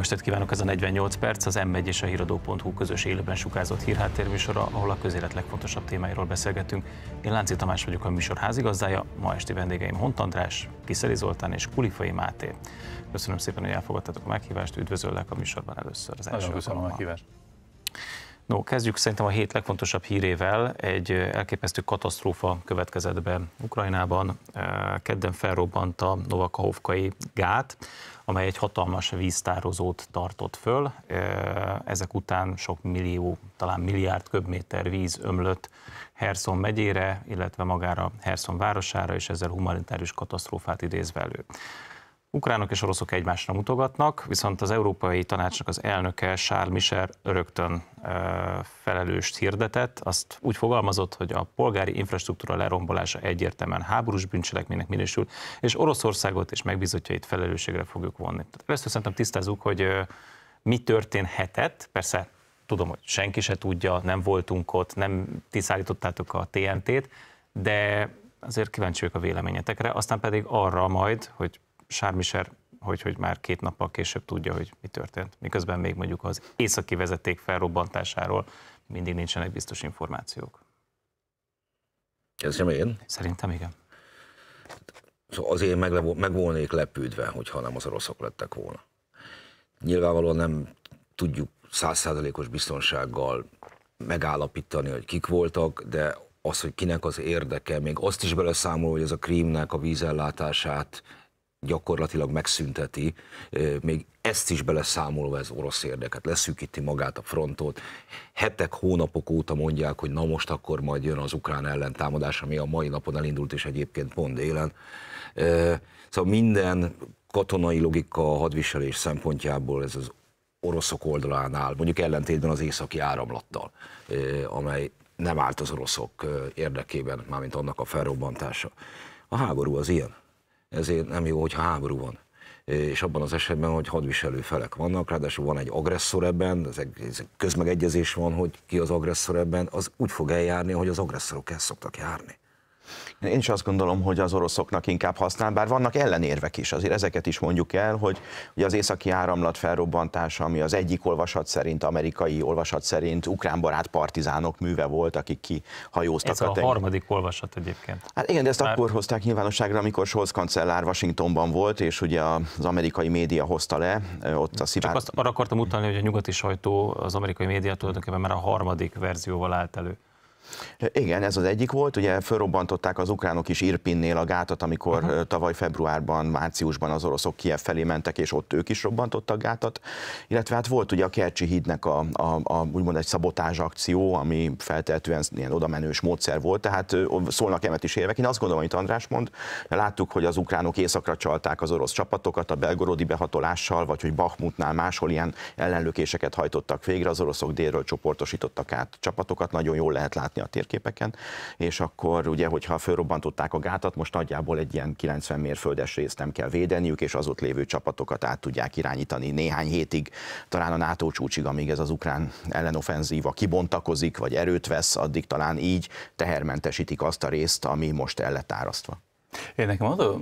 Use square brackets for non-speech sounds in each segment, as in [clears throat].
estét kívánok, ez a 48 perc, az M1 és a híradó.hu közös élőben sukázott hírháttérműsora, ahol a közélet legfontosabb témáiról beszélgetünk. Én Lánci Tamás vagyok a műsor házigazdája, ma esti vendégeim Hont András, Kiszeli Zoltán és Kulifai Máté. Köszönöm szépen, hogy elfogadtátok a meghívást, üdvözöllek a műsorban először az első Nagyon köszönöm a meghívást. No, kezdjük szerintem a hét legfontosabb hírével. Egy elképesztő katasztrófa következett be Ukrajnában. Kedden felrobbant a Novakovkai gát, amely egy hatalmas víztározót tartott föl. Ezek után sok millió, talán milliárd köbméter víz ömlött Herson megyére, illetve magára Herson városára, és ezzel humanitárius katasztrófát idézve elő. Ukránok és oroszok egymásra mutogatnak, viszont az Európai Tanácsnak az elnöke Charles Michel rögtön felelőst hirdetett. Azt úgy fogalmazott, hogy a polgári infrastruktúra lerombolása egyértelműen háborús bűncselekménynek minősül, és Oroszországot és megbizotjait felelősségre fogjuk vonni. Ezt szerintem tisztázunk, hogy mi történhetett, persze tudom, hogy senki se tudja, nem voltunk ott, nem ti a TNT-t, de azért kíváncsi vagyok a véleményetekre, aztán pedig arra majd, hogy Sármiser hogy, hogy már két nappal később tudja, hogy mi történt, miközben még mondjuk az északi vezeték felrobbantásáról mindig nincsenek biztos információk. Kezdjem én? Szerintem igen. Szóval azért meg, meg volnék lepődve, hogyha nem az oroszok lettek volna. Nyilvánvalóan nem tudjuk százszázalékos biztonsággal megállapítani, hogy kik voltak, de az, hogy kinek az érdeke, még azt is beleszámol, hogy ez a krímnek a vízellátását gyakorlatilag megszünteti, még ezt is beleszámolva ez orosz érdeket, leszűkíti magát a frontot. Hetek, hónapok óta mondják, hogy na most akkor majd jön az ukrán ellentámadás, ami a mai napon elindult, és egyébként pont délen. Szóval minden katonai logika, hadviselés szempontjából ez az oroszok oldalán áll, mondjuk ellentétben az északi áramlattal, amely nem állt az oroszok érdekében, mármint annak a felrobbantása. A háború az ilyen ezért nem jó, hogyha háború van és abban az esetben, hogy hadviselő felek vannak, ráadásul van egy agresszor ebben, ez egy, ez egy közmegegyezés van, hogy ki az agresszor ebben, az úgy fog eljárni, hogy az agresszorok el szoktak járni. Én is azt gondolom, hogy az oroszoknak inkább használ, bár vannak ellenérvek is, azért ezeket is mondjuk el, hogy ugye az északi áramlat felrobbantása, ami az egyik olvasat szerint, amerikai olvasat szerint ukrán barát partizánok műve volt, akik kihajóztak. Ez a, a harmadik olvasat egyébként. Hát igen, de ezt bár... akkor hozták nyilvánosságra, amikor Scholz kancellár Washingtonban volt, és ugye az amerikai média hozta le, ott a szivár... Csak azt arra akartam utalni, hogy a nyugati sajtó, az amerikai média tulajdonképpen már a harmadik verzióval állt elő. Igen, ez az egyik volt. Ugye fölrobbantották az ukránok is Irpinnél a gátat, amikor uh-huh. tavaly februárban, márciusban az oroszok Kiev felé mentek, és ott ők is robbantottak gátat. Illetve hát volt ugye a Kercsi hídnek a, a, a úgymond egy szabotázs akció, ami feltehetően ilyen odamenős módszer volt, tehát szólnak emet is érvek. Én azt gondolom, amit András mond, láttuk, hogy az ukránok északra csalták az orosz csapatokat a belgorodi behatolással, vagy hogy Bachmutnál máshol ilyen ellenlökéseket hajtottak végre, az oroszok délről csoportosítottak át csapatokat, nagyon jól lehet látni látni a térképeken, és akkor ugye, hogyha fölrobbantották a gátat, most nagyjából egy ilyen 90 mérföldes részt nem kell védeniük, és az ott lévő csapatokat át tudják irányítani néhány hétig, talán a NATO csúcsig, amíg ez az ukrán ellenoffenzíva kibontakozik, vagy erőt vesz, addig talán így tehermentesítik azt a részt, ami most el lett árasztva. Én nekem az a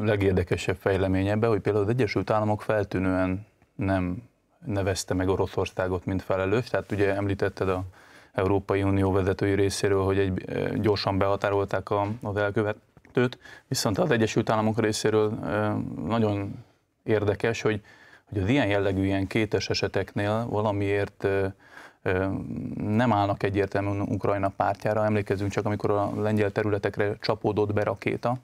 legérdekesebb fejlemény ebben, hogy például az Egyesült Államok feltűnően nem nevezte meg Oroszországot, mint felelős. Tehát ugye említetted a Európai Unió vezetői részéről, hogy egy, gyorsan behatárolták a, az elkövetőt, viszont az Egyesült Államok részéről nagyon érdekes, hogy, hogy az ilyen jellegű, ilyen kétes eseteknél valamiért nem állnak egyértelműen Ukrajna pártjára. Emlékezzünk csak, amikor a lengyel területekre csapódott be rakéta,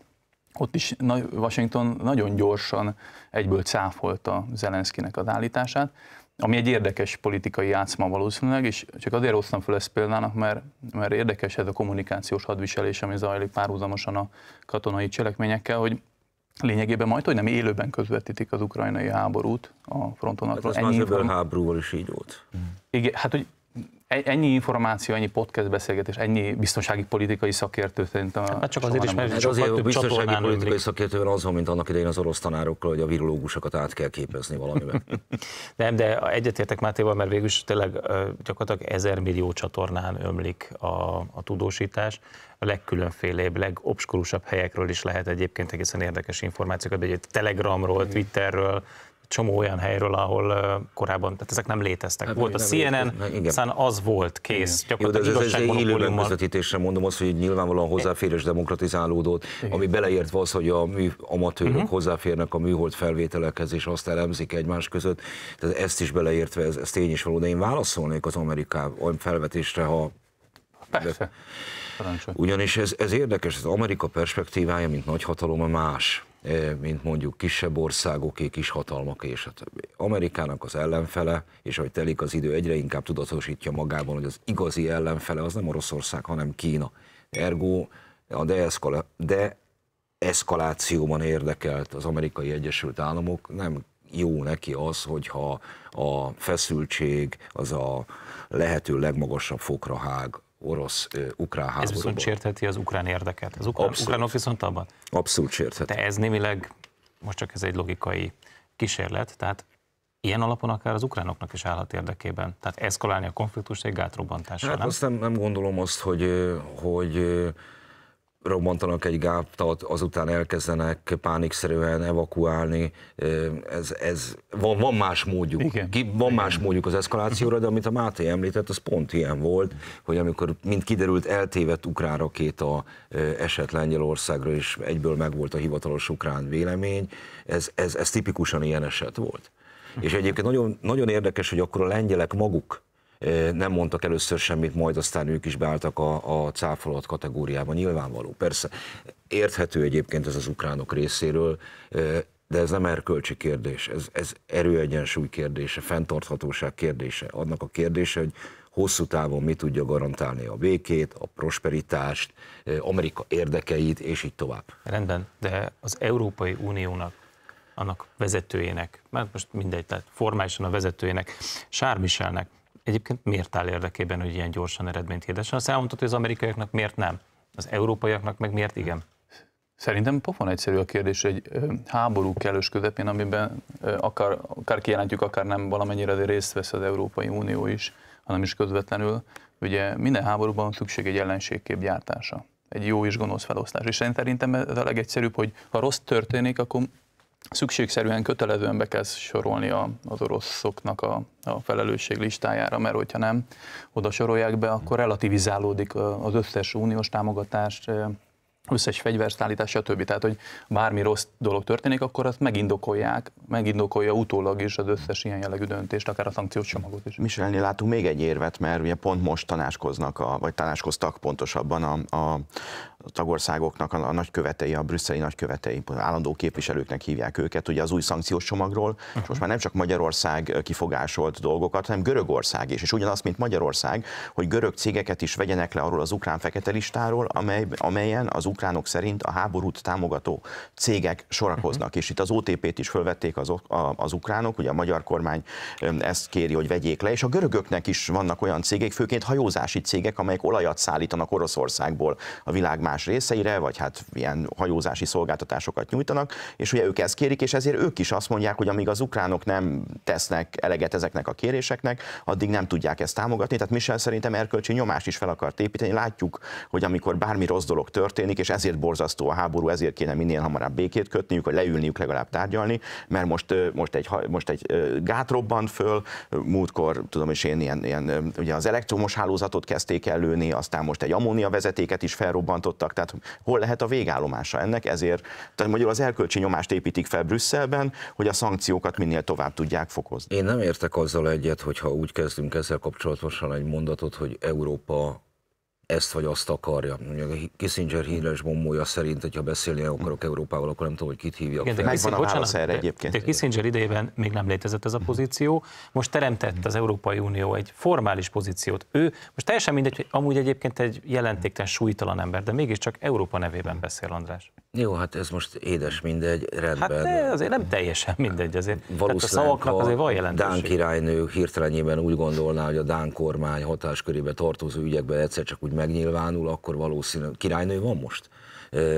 ott is Washington nagyon gyorsan egyből cáfolta Zelenszkinek az állítását, ami egy érdekes politikai játszma valószínűleg, és csak azért hoztam fel ezt példának, mert, mert érdekes ez a kommunikációs hadviselés, ami zajlik párhuzamosan a katonai cselekményekkel, hogy lényegében majd, hogy nem élőben közvetítik az ukrajnai háborút a fronton. Hát ez már az háborúval is így volt. Igen, hát hogy E-, ennyi információ, ennyi podcast beszélgetés, ennyi biztonsági politikai szakértő szerint a... Hát csak azért is, mert hát azért a biztonsági politikai szakértő az, mint annak idején az orosz tanárokkal, hogy a virológusokat át kell képezni valamiben. [laughs] Nem, de egyetértek Mátéval, mert végülis tényleg gyakorlatilag ezer millió csatornán ömlik a, a tudósítás a legkülönfélébb, legobskurusabb helyekről is lehet egyébként egészen érdekes információkat, egy Telegramról, Twitterről, csomó olyan helyről, ahol korábban, tehát ezek nem léteztek. Hát, volt a CNN, léteznek, aztán az volt, kész. Jó, de ez, egy élő közvetítésre mondom azt, hogy nyilvánvalóan hozzáférés demokratizálódott, igen. ami beleértve az, hogy a mű amatőrök uh-huh. hozzáférnek a műhold felvételekhez, és azt elemzik egymás között. Tehát ezt is beleértve, ez, ez tény is való, de én válaszolnék az Amerikai felvetésre, ha... Persze. De... Ugyanis ez, ez érdekes, az Amerika perspektívája, mint nagyhatalom, a más Eh, mint mondjuk kisebb országoké, kis hatalmaké, és a többi. Amerikának az ellenfele, és ahogy telik az idő, egyre inkább tudatosítja magában, hogy az igazi ellenfele az nem Oroszország, hanem Kína. Ergo a de deeszkalációban érdekelt az amerikai Egyesült Államok, nem jó neki az, hogyha a feszültség az a lehető legmagasabb fokra hág orosz-ukrán háborúban. Ez viszont sértheti az ukrán érdeket. Az ukrán, Abszolút. ukránok viszont abban? Abszolút sértheti. De ez némileg, most csak ez egy logikai kísérlet, tehát ilyen alapon akár az ukránoknak is állhat érdekében. Tehát eszkalálni a konfliktust egy gátrobbantással. Hát nem? aztán nem, nem gondolom azt, hogy, hogy robbantanak egy gáptat, azután elkezdenek pánikszerűen evakuálni. Ez, ez van, van más módjuk. Igen. Ki, van Igen. más módjuk az eszkalációra, de amit a Máté említett, az pont ilyen volt, hogy amikor, mint kiderült, eltévedt ukrán rakéta esett Lengyelországra, és egyből megvolt a hivatalos ukrán vélemény, ez, ez, ez tipikusan ilyen eset volt. És egyébként nagyon, nagyon érdekes, hogy akkor a lengyelek maguk nem mondtak először semmit, majd aztán ők is beálltak a, a cáfolat kategóriába, nyilvánvaló. Persze érthető egyébként ez az ukránok részéről, de ez nem erkölcsi kérdés, ez, ez erőegyensúly kérdése, fenntarthatóság kérdése, annak a kérdése, hogy hosszú távon mi tudja garantálni a békét, a prosperitást, Amerika érdekeit, és így tovább. Rendben, de az Európai Uniónak, annak vezetőjének, mert most mindegy, tehát formálisan a vezetőjének, Sármiselnek Egyébként miért áll érdekében, hogy ilyen gyorsan eredményt hirdessen? Azt elmondtad, hogy az amerikaiaknak miért nem, az európaiaknak meg miért igen? Szerintem pofon egyszerű a kérdés egy háború kellős közepén, amiben akár, akár kijelentjük, akár nem valamennyire részt vesz az Európai Unió is, hanem is közvetlenül. Ugye minden háborúban szükség egy ellenségkép gyártása egy jó és gonosz felosztás. És szerintem ez a legegyszerűbb, hogy ha rossz történik, akkor szükségszerűen kötelezően be kell sorolni a, az oroszoknak a, a felelősség listájára, mert hogyha nem oda sorolják be, akkor relativizálódik az összes uniós támogatás, összes fegyverszállítás, stb. Tehát, hogy bármi rossz dolog történik, akkor azt megindokolják, megindokolja utólag is az összes ilyen jellegű döntést, akár a szankciós csomagot is. Michelnél látunk még egy érvet, mert ugye pont most tanácskoznak, a, vagy tanácskoztak pontosabban a, a tagországoknak a, a nagykövetei, a brüsszeli nagykövetei, állandó képviselőknek hívják őket, ugye az új szankciós csomagról, uh-huh. és most már nem csak Magyarország kifogásolt dolgokat, hanem Görögország is, és ugyanazt, mint Magyarország, hogy görög cégeket is vegyenek le arról az ukrán fekete listáról, amely, amelyen az ukránok szerint a háborút támogató cégek sorakoznak, uh-huh. és itt az OTP-t is fölvették az, az ukránok, ugye a magyar kormány ezt kéri, hogy vegyék le, és a görögöknek is vannak olyan cégek, főként hajózási cégek, amelyek olajat szállítanak Oroszországból a világ más részeire, vagy hát ilyen hajózási szolgáltatásokat nyújtanak, és ugye ők ezt kérik, és ezért ők is azt mondják, hogy amíg az ukránok nem tesznek eleget ezeknek a kéréseknek, addig nem tudják ezt támogatni. Tehát Michel szerintem erkölcsi nyomást is fel akart építeni. Látjuk, hogy amikor bármi rossz dolog történik, és ezért borzasztó a háború, ezért kéne minél hamarabb békét kötniük, vagy leülniük legalább tárgyalni, mert most, most, egy, most egy gát robbant föl, múltkor tudom is én ilyen, ilyen ugye az elektromos hálózatot kezdték előni, aztán most egy ammónia vezetéket is felrobbantottak, tehát hol lehet a végállomása ennek, ezért tehát magyarul az erkölcsi nyomást építik fel Brüsszelben, hogy a szankciókat minél tovább tudják fokozni. Én nem értek azzal egyet, hogyha úgy kezdünk ezzel kapcsolatosan egy mondatot, hogy Európa ezt vagy azt akarja. Kissinger híres bombója szerint, hogyha beszélni akarok Európával, akkor nem tudom, hogy kit hívjak. Igen, de Kissinger, bocsánat, erre egyébként. De Kissinger idejében még nem létezett ez a pozíció, most teremtett az Európai Unió egy formális pozíciót. Ő most teljesen mindegy, hogy amúgy egyébként egy jelentéktelen súlytalan ember, de mégiscsak Európa nevében beszél András. Jó, hát ez most édes mindegy, hát, rendben. Hát de azért nem teljesen mindegy azért. Valószínűleg a azért van jelentőség. Dán királynő hirtelenében úgy gondolná, hogy a Dán kormány hatáskörébe tartozó ügyekben egyszer csak úgy megnyilvánul, akkor valószínű királynő van most.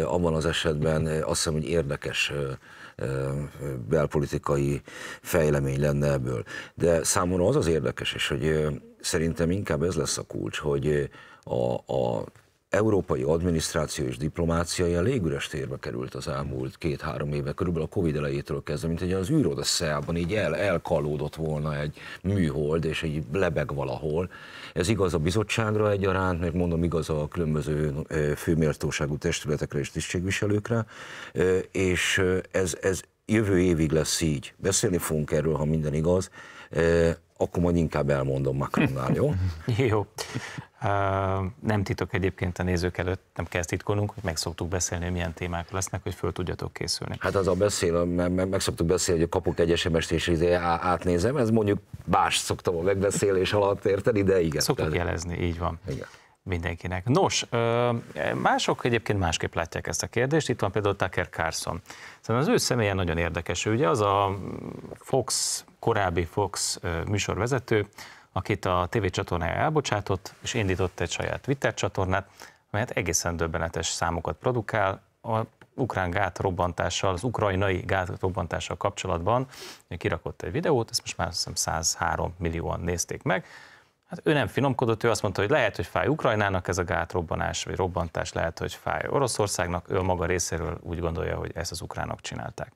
Abban az esetben azt hiszem, hogy érdekes belpolitikai fejlemény lenne ebből. De számomra az az érdekes, és hogy szerintem inkább ez lesz a kulcs, hogy a, a európai adminisztráció és diplomáciája légüres térbe került az elmúlt két-három éve, körülbelül a Covid elejétől kezdve, mint egy az űrodesszájában így el, elkalódott volna egy műhold, és egy lebeg valahol. Ez igaz a bizottságra egyaránt, meg mondom igaz a különböző főmértóságú testületekre és tisztségviselőkre, és ez, ez jövő évig lesz így. Beszélni fogunk erről, ha minden igaz, akkor majd inkább elmondom Macronnál, jó? [laughs] jó. Nem titok egyébként a nézők előtt, nem kell titkolnunk, hogy meg szoktuk beszélni, hogy milyen témák lesznek, hogy föl tudjatok készülni. Hát az a beszél, meg szoktuk beszélni, hogy kapok egy SMS-t és izé átnézem, ez mondjuk más szoktam a megbeszélés alatt érteni, de igen. Szoktuk tehát... jelezni, így van. Igen mindenkinek. Nos, mások egyébként másképp látják ezt a kérdést. Itt van például Tucker Carlson. Szerintem az ő személye nagyon érdekes. Ő ugye az a Fox, korábbi Fox műsorvezető, akit a TV csatornája elbocsátott, és indított egy saját Twitter csatornát, amelyet egészen döbbenetes számokat produkál. A ukrán gát robbantással, az ukrajnai gát robbantással kapcsolatban kirakott egy videót, ezt most már azt hiszem 103 millióan nézték meg. Hát ő nem finomkodott, ő azt mondta, hogy lehet, hogy fáj Ukrajnának ez a gátrobbanás, vagy robbantás, lehet, hogy fáj Oroszországnak, ő maga részéről úgy gondolja, hogy ezt az ukránok csinálták.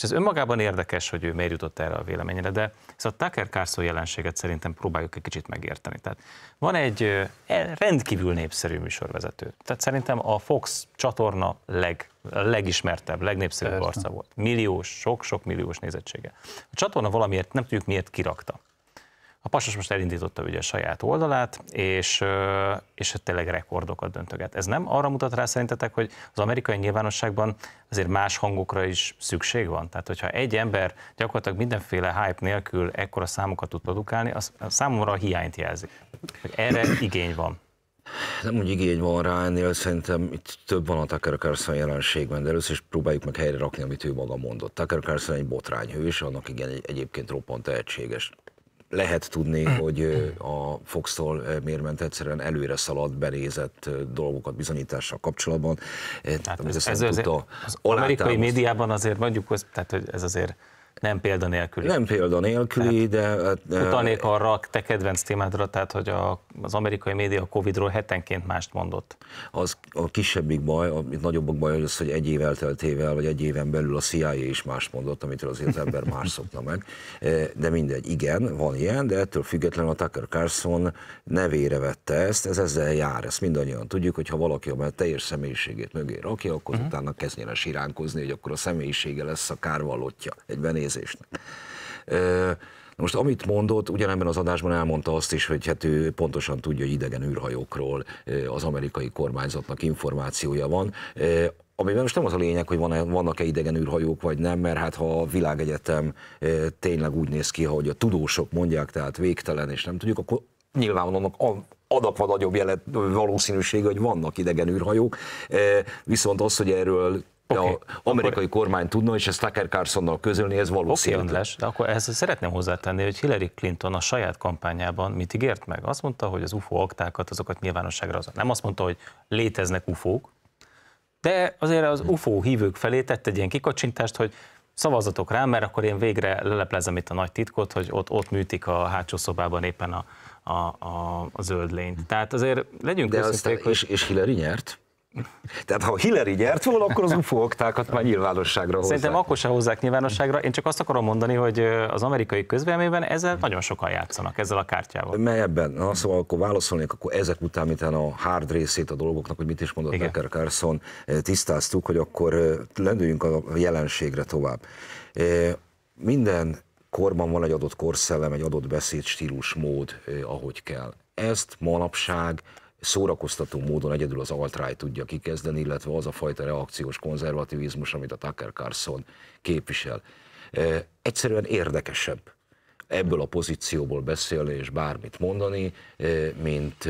Most ez önmagában érdekes, hogy ő miért jutott erre a véleményre, de ez szóval a Tucker Carlson jelenséget szerintem próbáljuk egy kicsit megérteni. Tehát van egy e, rendkívül népszerű műsorvezető. Tehát szerintem a Fox csatorna leg, legismertebb, legnépszerűbb arca volt. Milliós, sok-sok milliós nézettsége. A csatorna valamiért, nem tudjuk miért kirakta. A Pasas most elindította ugye a saját oldalát, és, és hát tényleg rekordokat döntöget. Ez nem arra mutat rá szerintetek, hogy az amerikai nyilvánosságban azért más hangokra is szükség van? Tehát, hogyha egy ember gyakorlatilag mindenféle hype nélkül ekkora számokat tud produkálni, az számomra a hiányt jelzi. Hogy erre igény van. Nem úgy igény van rá, ennél szerintem itt több van a Tucker Carlson jelenségben, de először is próbáljuk meg helyre rakni, amit ő maga mondott. Tucker Carlson egy botrányhős, annak igen egyébként roppant tehetséges lehet tudni, mm. hogy mm. a Fox-tól mérment egyszerűen előre szaladt, benézett dolgokat bizonyítással kapcsolatban. Hát ez, ez, ez az, az amerikai médiában azért mondjuk, tehát, hogy ez azért nem példanélküli. Nem példanélküli, tehát, de... de utalnék arra a te kedvenc témádra, tehát hogy a, az amerikai média a Covid-ról hetenként mást mondott. Az a kisebbik baj, a nagyobbak baj az, hogy egy év elteltével, vagy egy éven belül a CIA is mást mondott, amit azért az ember más szokna meg. E, de mindegy, igen, van ilyen, de ettől függetlenül a Tucker Carlson nevére vette ezt, ez ezzel jár, ezt mindannyian tudjuk, hogy ha valaki a teljes személyiségét mögé rakja, akkor uh-huh. utána kezdjen el siránkozni, hogy akkor a személyisége lesz a kárvalótja Egyben nézésnek. Most amit mondott, ugyanebben az adásban elmondta azt is, hogy hát ő pontosan tudja, hogy idegen űrhajókról az amerikai kormányzatnak információja van. Amiben most nem az a lényeg, hogy vannak-e idegen űrhajók vagy nem, mert hát ha a világegyetem tényleg úgy néz ki, ahogy a tudósok mondják, tehát végtelen, és nem tudjuk, akkor nyilván annak adakva nagyobb jelet, valószínűsége, hogy vannak idegen űrhajók, viszont az, hogy erről okay. a amerikai akkor... kormány tudna, és ezt Tucker Carlsonnal közölni, ez valószínű. Okay, de akkor ezt szeretném hozzátenni, hogy Hillary Clinton a saját kampányában mit ígért meg? Azt mondta, hogy az UFO aktákat, azokat nyilvánosságra az. Nem azt mondta, hogy léteznek UFO-k, de azért az UFO hívők felé tett egy ilyen kikacsintást, hogy szavazatok rám, mert akkor én végre leleplezem itt a nagy titkot, hogy ott, ott műtik a hátsó szobában éppen a, a, a, a zöld lényt. Tehát azért legyünk De aztán, hogy... és, és Hillary nyert? Tehát ha Hillary gyert volna, akkor az UFO oktákat már nyilvánosságra hozzák. Szerintem akkor se hozzák nyilvánosságra. Én csak azt akarom mondani, hogy az amerikai közvéleményben ezzel nagyon sokan játszanak, ezzel a kártyával. Mely ebben? Na, szóval akkor válaszolnék, akkor ezek után, mintán a hard részét a dolgoknak, hogy mit is mondott Igen. Becker Carson, tisztáztuk, hogy akkor lendüljünk a jelenségre tovább. Minden korban van egy adott korszellem, egy adott beszédstílus, mód, ahogy kell. Ezt manapság szórakoztató módon egyedül az alt tudja kikezdeni, illetve az a fajta reakciós konzervativizmus, amit a Tucker Carlson képvisel. Egyszerűen érdekesebb ebből a pozícióból beszélni és bármit mondani, mint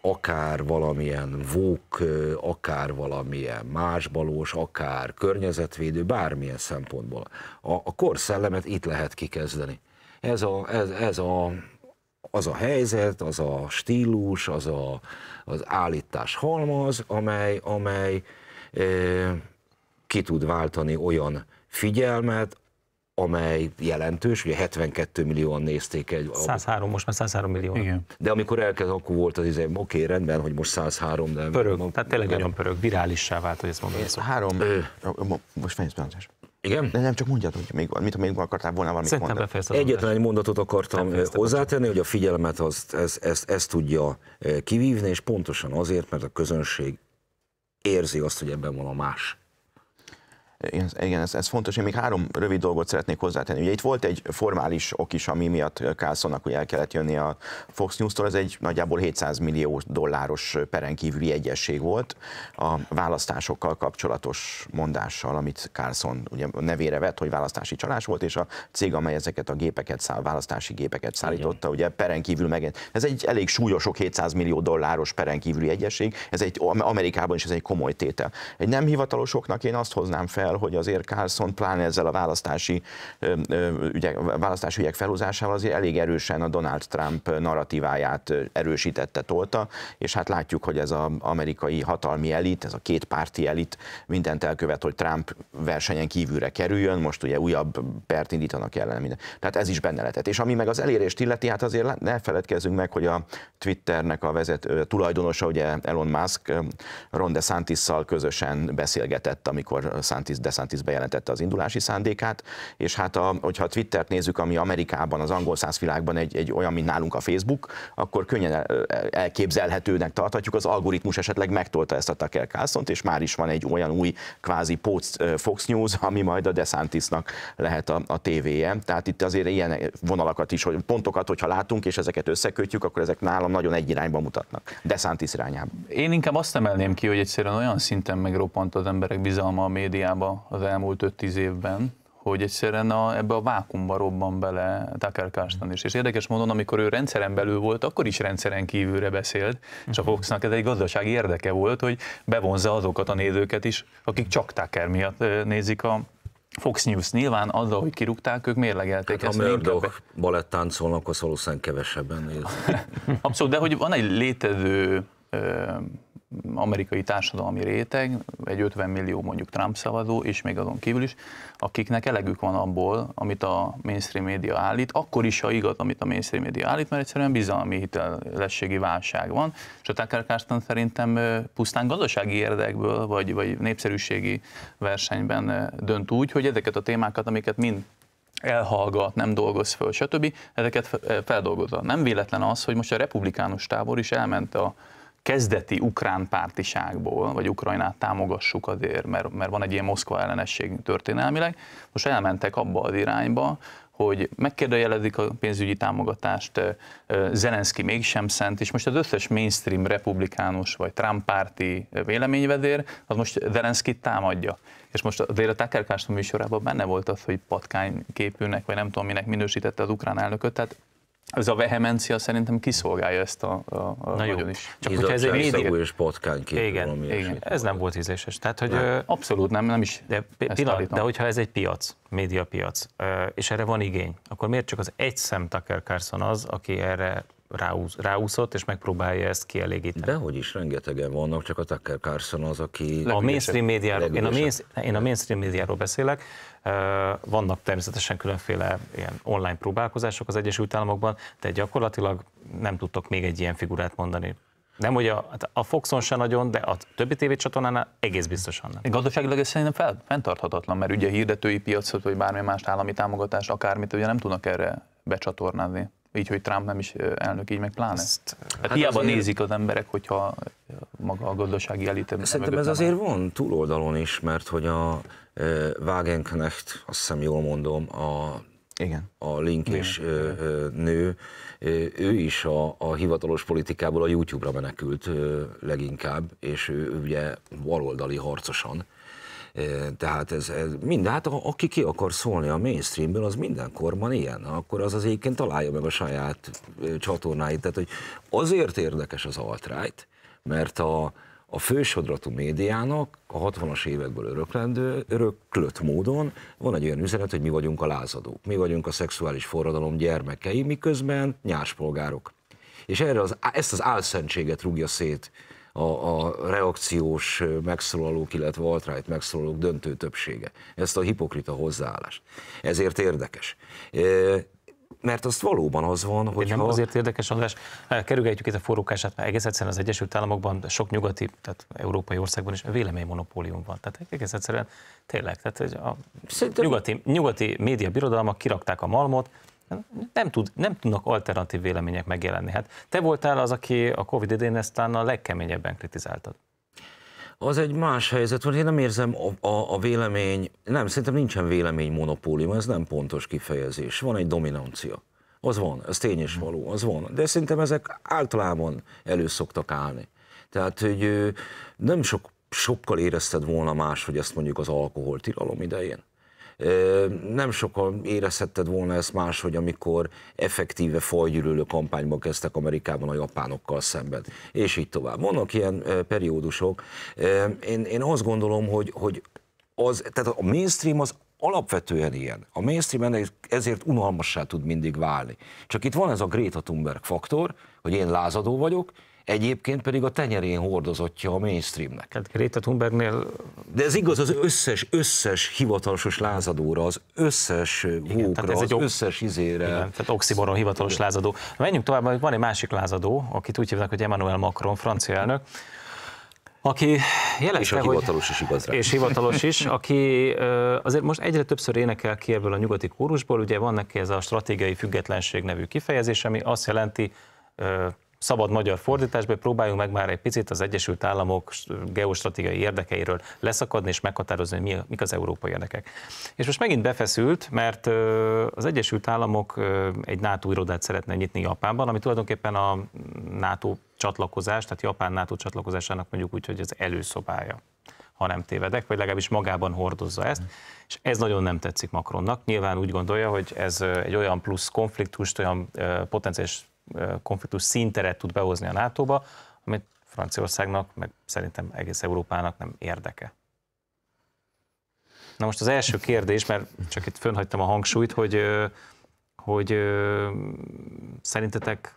akár valamilyen vók, akár valamilyen másbalós, akár környezetvédő, bármilyen szempontból. A, a kor szellemet itt lehet kikezdeni. Ez a, ez, ez a az a helyzet, az a stílus, az a, az állítás halmaz, amely, amely e, ki tud váltani olyan figyelmet, amely jelentős, ugye 72 millióan nézték egy... 103, a... most már 103 millió. Igen. De amikor elkezd, akkor volt az izé, oké, okay, rendben, hogy most 103, de... Pörög, ma, tehát tényleg nagyon pörög, virálissá vált, hogy ezt mondom. Három, ö, most fejlesz, igen? De nem csak mondjad, hogy még van, ha még akartál volna valamit Szerintem mondani. Egyetlen egy mondatot akartam eh, hozzátenni, hogy a figyelmet azt, ezt ezt, ezt tudja eh, kivívni, és pontosan azért, mert a közönség érzi azt, hogy ebben van a más igen, ez, ez fontos. Én még három rövid dolgot szeretnék hozzátenni. Ugye itt volt egy formális ok is, ami miatt Carlsonnak el kellett jönni a Fox News-tól, ez egy nagyjából 700 millió dolláros perenkívüli egyesség volt a választásokkal kapcsolatos mondással, amit Carlson ugye nevére vett, hogy választási csalás volt, és a cég, amely ezeket a gépeket száll, választási gépeket szállította, ugye perenkívül meg. Ez egy elég súlyos, sok 700 millió dolláros perenkívüli egyesség, ez egy Amerikában is ez egy komoly tétel. Egy nem hivatalosoknak én azt hoznám fel, fel, hogy azért Carlson pláne ezzel a választási, ügyek, választási ügyek felhúzásával azért elég erősen a Donald Trump narratíváját erősítette, tolta, és hát látjuk, hogy ez az amerikai hatalmi elit, ez a két párti elit mindent elkövet, hogy Trump versenyen kívülre kerüljön, most ugye újabb pert indítanak ellen minden. Tehát ez is benne lehetett. És ami meg az elérést illeti, hát azért ne feledkezzünk meg, hogy a Twitternek a vezet, tulajdonosa, ugye Elon Musk, Ron DeSantis-szal közösen beszélgetett, amikor Santis DeSantis, DeSantis bejelentette az indulási szándékát, és hát a, hogyha a Twittert nézzük, ami Amerikában, az angol száz világban egy, egy olyan, mint nálunk a Facebook, akkor könnyen elképzelhetőnek tarthatjuk, az algoritmus esetleg megtolta ezt a Tucker carlson és már is van egy olyan új kvázi post Fox News, ami majd a DeSantisnak lehet a, a tévéje. Tehát itt azért ilyen vonalakat is, hogy pontokat, hogyha látunk, és ezeket összekötjük, akkor ezek nálam nagyon egy irányba mutatnak. DeSantis irányába. Én inkább azt emelném ki, hogy egyszerűen olyan szinten megroppant az emberek bizalma a médiában, problémába az elmúlt 5-10 évben, hogy egyszerűen a, ebbe a vákumba robban bele Tucker Carlson is. És érdekes módon, amikor ő rendszeren belül volt, akkor is rendszeren kívülre beszélt, és a mhm. Foxnak ez egy gazdasági érdeke volt, hogy bevonza azokat a nézőket is, akik csak Tucker miatt nézik a Fox News nyilván azzal, hogy kirúgták, ők mérlegelték hát, ezt. Ha Murdoch balett táncolnak, az valószínűleg kevesebben néz. [laughs] Abszolút, de hogy van egy létező amerikai társadalmi réteg, egy 50 millió mondjuk Trump szavazó, és még azon kívül is, akiknek elegük van abból, amit a mainstream média állít, akkor is, ha igaz, amit a mainstream média állít, mert egyszerűen bizalmi hitelességi válság van, és a Tucker Carlson szerintem pusztán gazdasági érdekből, vagy, vagy népszerűségi versenyben dönt úgy, hogy ezeket a témákat, amiket mind elhallgat, nem dolgoz föl, stb. Ezeket feldolgozza. Nem véletlen az, hogy most a republikánus tábor is elment a kezdeti ukrán pártiságból, vagy Ukrajnát támogassuk azért, mert, mert van egy ilyen Moszkva ellenesség történelmileg, most elmentek abba az irányba, hogy megkérdőjelezik a pénzügyi támogatást, Zelenszky mégsem szent, és most az összes mainstream republikánus vagy Trump párti véleményvezér, az most Zelenszkit támadja. És most azért a Tucker Carlson műsorában benne volt az, hogy patkányképűnek, vagy nem tudom minek minősítette az ukrán elnököt, tehát ez a vehemencia szerintem kiszolgálja ezt a, a, a Na jó. is. Csak hogyha ez egy rédiges Igen, Igen, igen. ez nem volt ízléses. Tehát, hogy, nem. Abszolút nem, nem is de, pillanat, de hogyha ez egy piac, médiapiac, és erre van igény, akkor miért csak az egy szem Tucker Carlson az, aki erre ráúz, ráúszott, és megpróbálja ezt kielégíteni. Dehogy is, rengetegen vannak, csak a Tucker Carlson az, aki... A mainstream médiáról, én a, mainstream, én a mainstream médiáról beszélek, vannak természetesen különféle ilyen online próbálkozások az Egyesült Államokban, de gyakorlatilag nem tudtok még egy ilyen figurát mondani nem, hogy a, hát a Foxon se nagyon, de a többi tévécsatornánál egész biztosan nem. Gazdaságilag ez szerintem fel, fenntarthatatlan, mert ugye a hirdetői piacot, vagy bármi más állami támogatást, akármit ugye nem tudnak erre becsatornázni. Így, hogy Trump nem is elnök, így meg pláne. Ezt, hát, hát hiába azért... nézik az emberek, hogyha maga a gazdasági elite. Szerintem ez azért van túloldalon is, mert hogy a e, Wagenknecht, azt hiszem jól mondom, a, Igen. a link és e, nő, ő is a, a hivatalos politikából a YouTube-ra menekült leginkább, és ő, ő ugye baloldali harcosan. Tehát ez, ez mind, hát aki ki akar szólni a mainstreamből, az minden ilyen, akkor az az egyébként találja meg a saját csatornáit. Tehát, hogy azért érdekes az alt mert a, a fősodratú médiának a 60-as évekből öröklendő, öröklött módon van egy olyan üzenet, hogy mi vagyunk a lázadók, mi vagyunk a szexuális forradalom gyermekei, miközben nyáspolgárok. És erre az, ezt az álszentséget rúgja szét a, a reakciós megszólalók, illetve alt-right megszólalók döntő többsége. Ezt a hipokrita hozzáállást. Ezért érdekes mert az valóban az van, hogy. Nem azért érdekes, András, eh, kerülgetjük itt a forrókását, mert egész egyszerűen az Egyesült Államokban, sok nyugati, tehát európai országban is véleménymonopólium van. Tehát egész egyszerűen tényleg, tehát a Szerintem... nyugati, nyugati média birodalmak kirakták a malmot, nem, tud, nem tudnak alternatív vélemények megjelenni. Hát te voltál az, aki a Covid idén ezt a legkeményebben kritizáltad az egy más helyzet, hogy én nem érzem a, a, a vélemény, nem, szerintem nincsen vélemény monopólium, ez nem pontos kifejezés, van egy dominancia. Az van, ez tény és való, az van. De szerintem ezek általában elő szoktak állni. Tehát, hogy nem sok, sokkal érezted volna más, hogy ezt mondjuk az alkoholtilalom idején. Nem sokan érezhetted volna ezt máshogy, amikor effektíve fajgyűlölő kampányba kezdtek Amerikában a japánokkal szemben, és így tovább. Vannak ilyen periódusok. Én, én azt gondolom, hogy, hogy az, tehát a mainstream az alapvetően ilyen. A mainstream ezért unalmassá tud mindig válni. Csak itt van ez a Greta Thunberg faktor, hogy én lázadó vagyok, egyébként pedig a tenyerén hordozottja a mainstreamnek. Tehát Greta Thunbergnél... De ez igaz az összes, összes hivatalosos lázadóra, az összes hókra, az egy összes izére. Igen, tehát oximoron hivatalos lázadó. Na Menjünk tovább, van egy másik lázadó, akit úgy hívnak, hogy Emmanuel Macron, francia elnök, aki jelezte, és a hogy, hivatalos is igaz rá. És hivatalos is, aki azért most egyre többször énekel ki ebből a nyugati kórusból, ugye van neki ez a stratégiai függetlenség nevű kifejezés, ami azt jelenti, szabad magyar fordításban próbáljunk meg már egy picit az Egyesült Államok geostratégiai érdekeiről leszakadni és meghatározni, hogy mik az európai érdekek. És most megint befeszült, mert az Egyesült Államok egy NATO irodát szeretne nyitni Japánban, ami tulajdonképpen a NATO csatlakozás, tehát Japán NATO csatlakozásának mondjuk úgy, hogy az előszobája ha nem tévedek, vagy legalábbis magában hordozza ezt, és ez nagyon nem tetszik Macronnak. Nyilván úgy gondolja, hogy ez egy olyan plusz konfliktust, olyan potenciális konfliktus szinteret tud behozni a NATO-ba, amit Franciaországnak, meg szerintem egész Európának nem érdeke. Na most az első kérdés, mert csak itt fönnhagytam a hangsúlyt, hogy, hogy szerintetek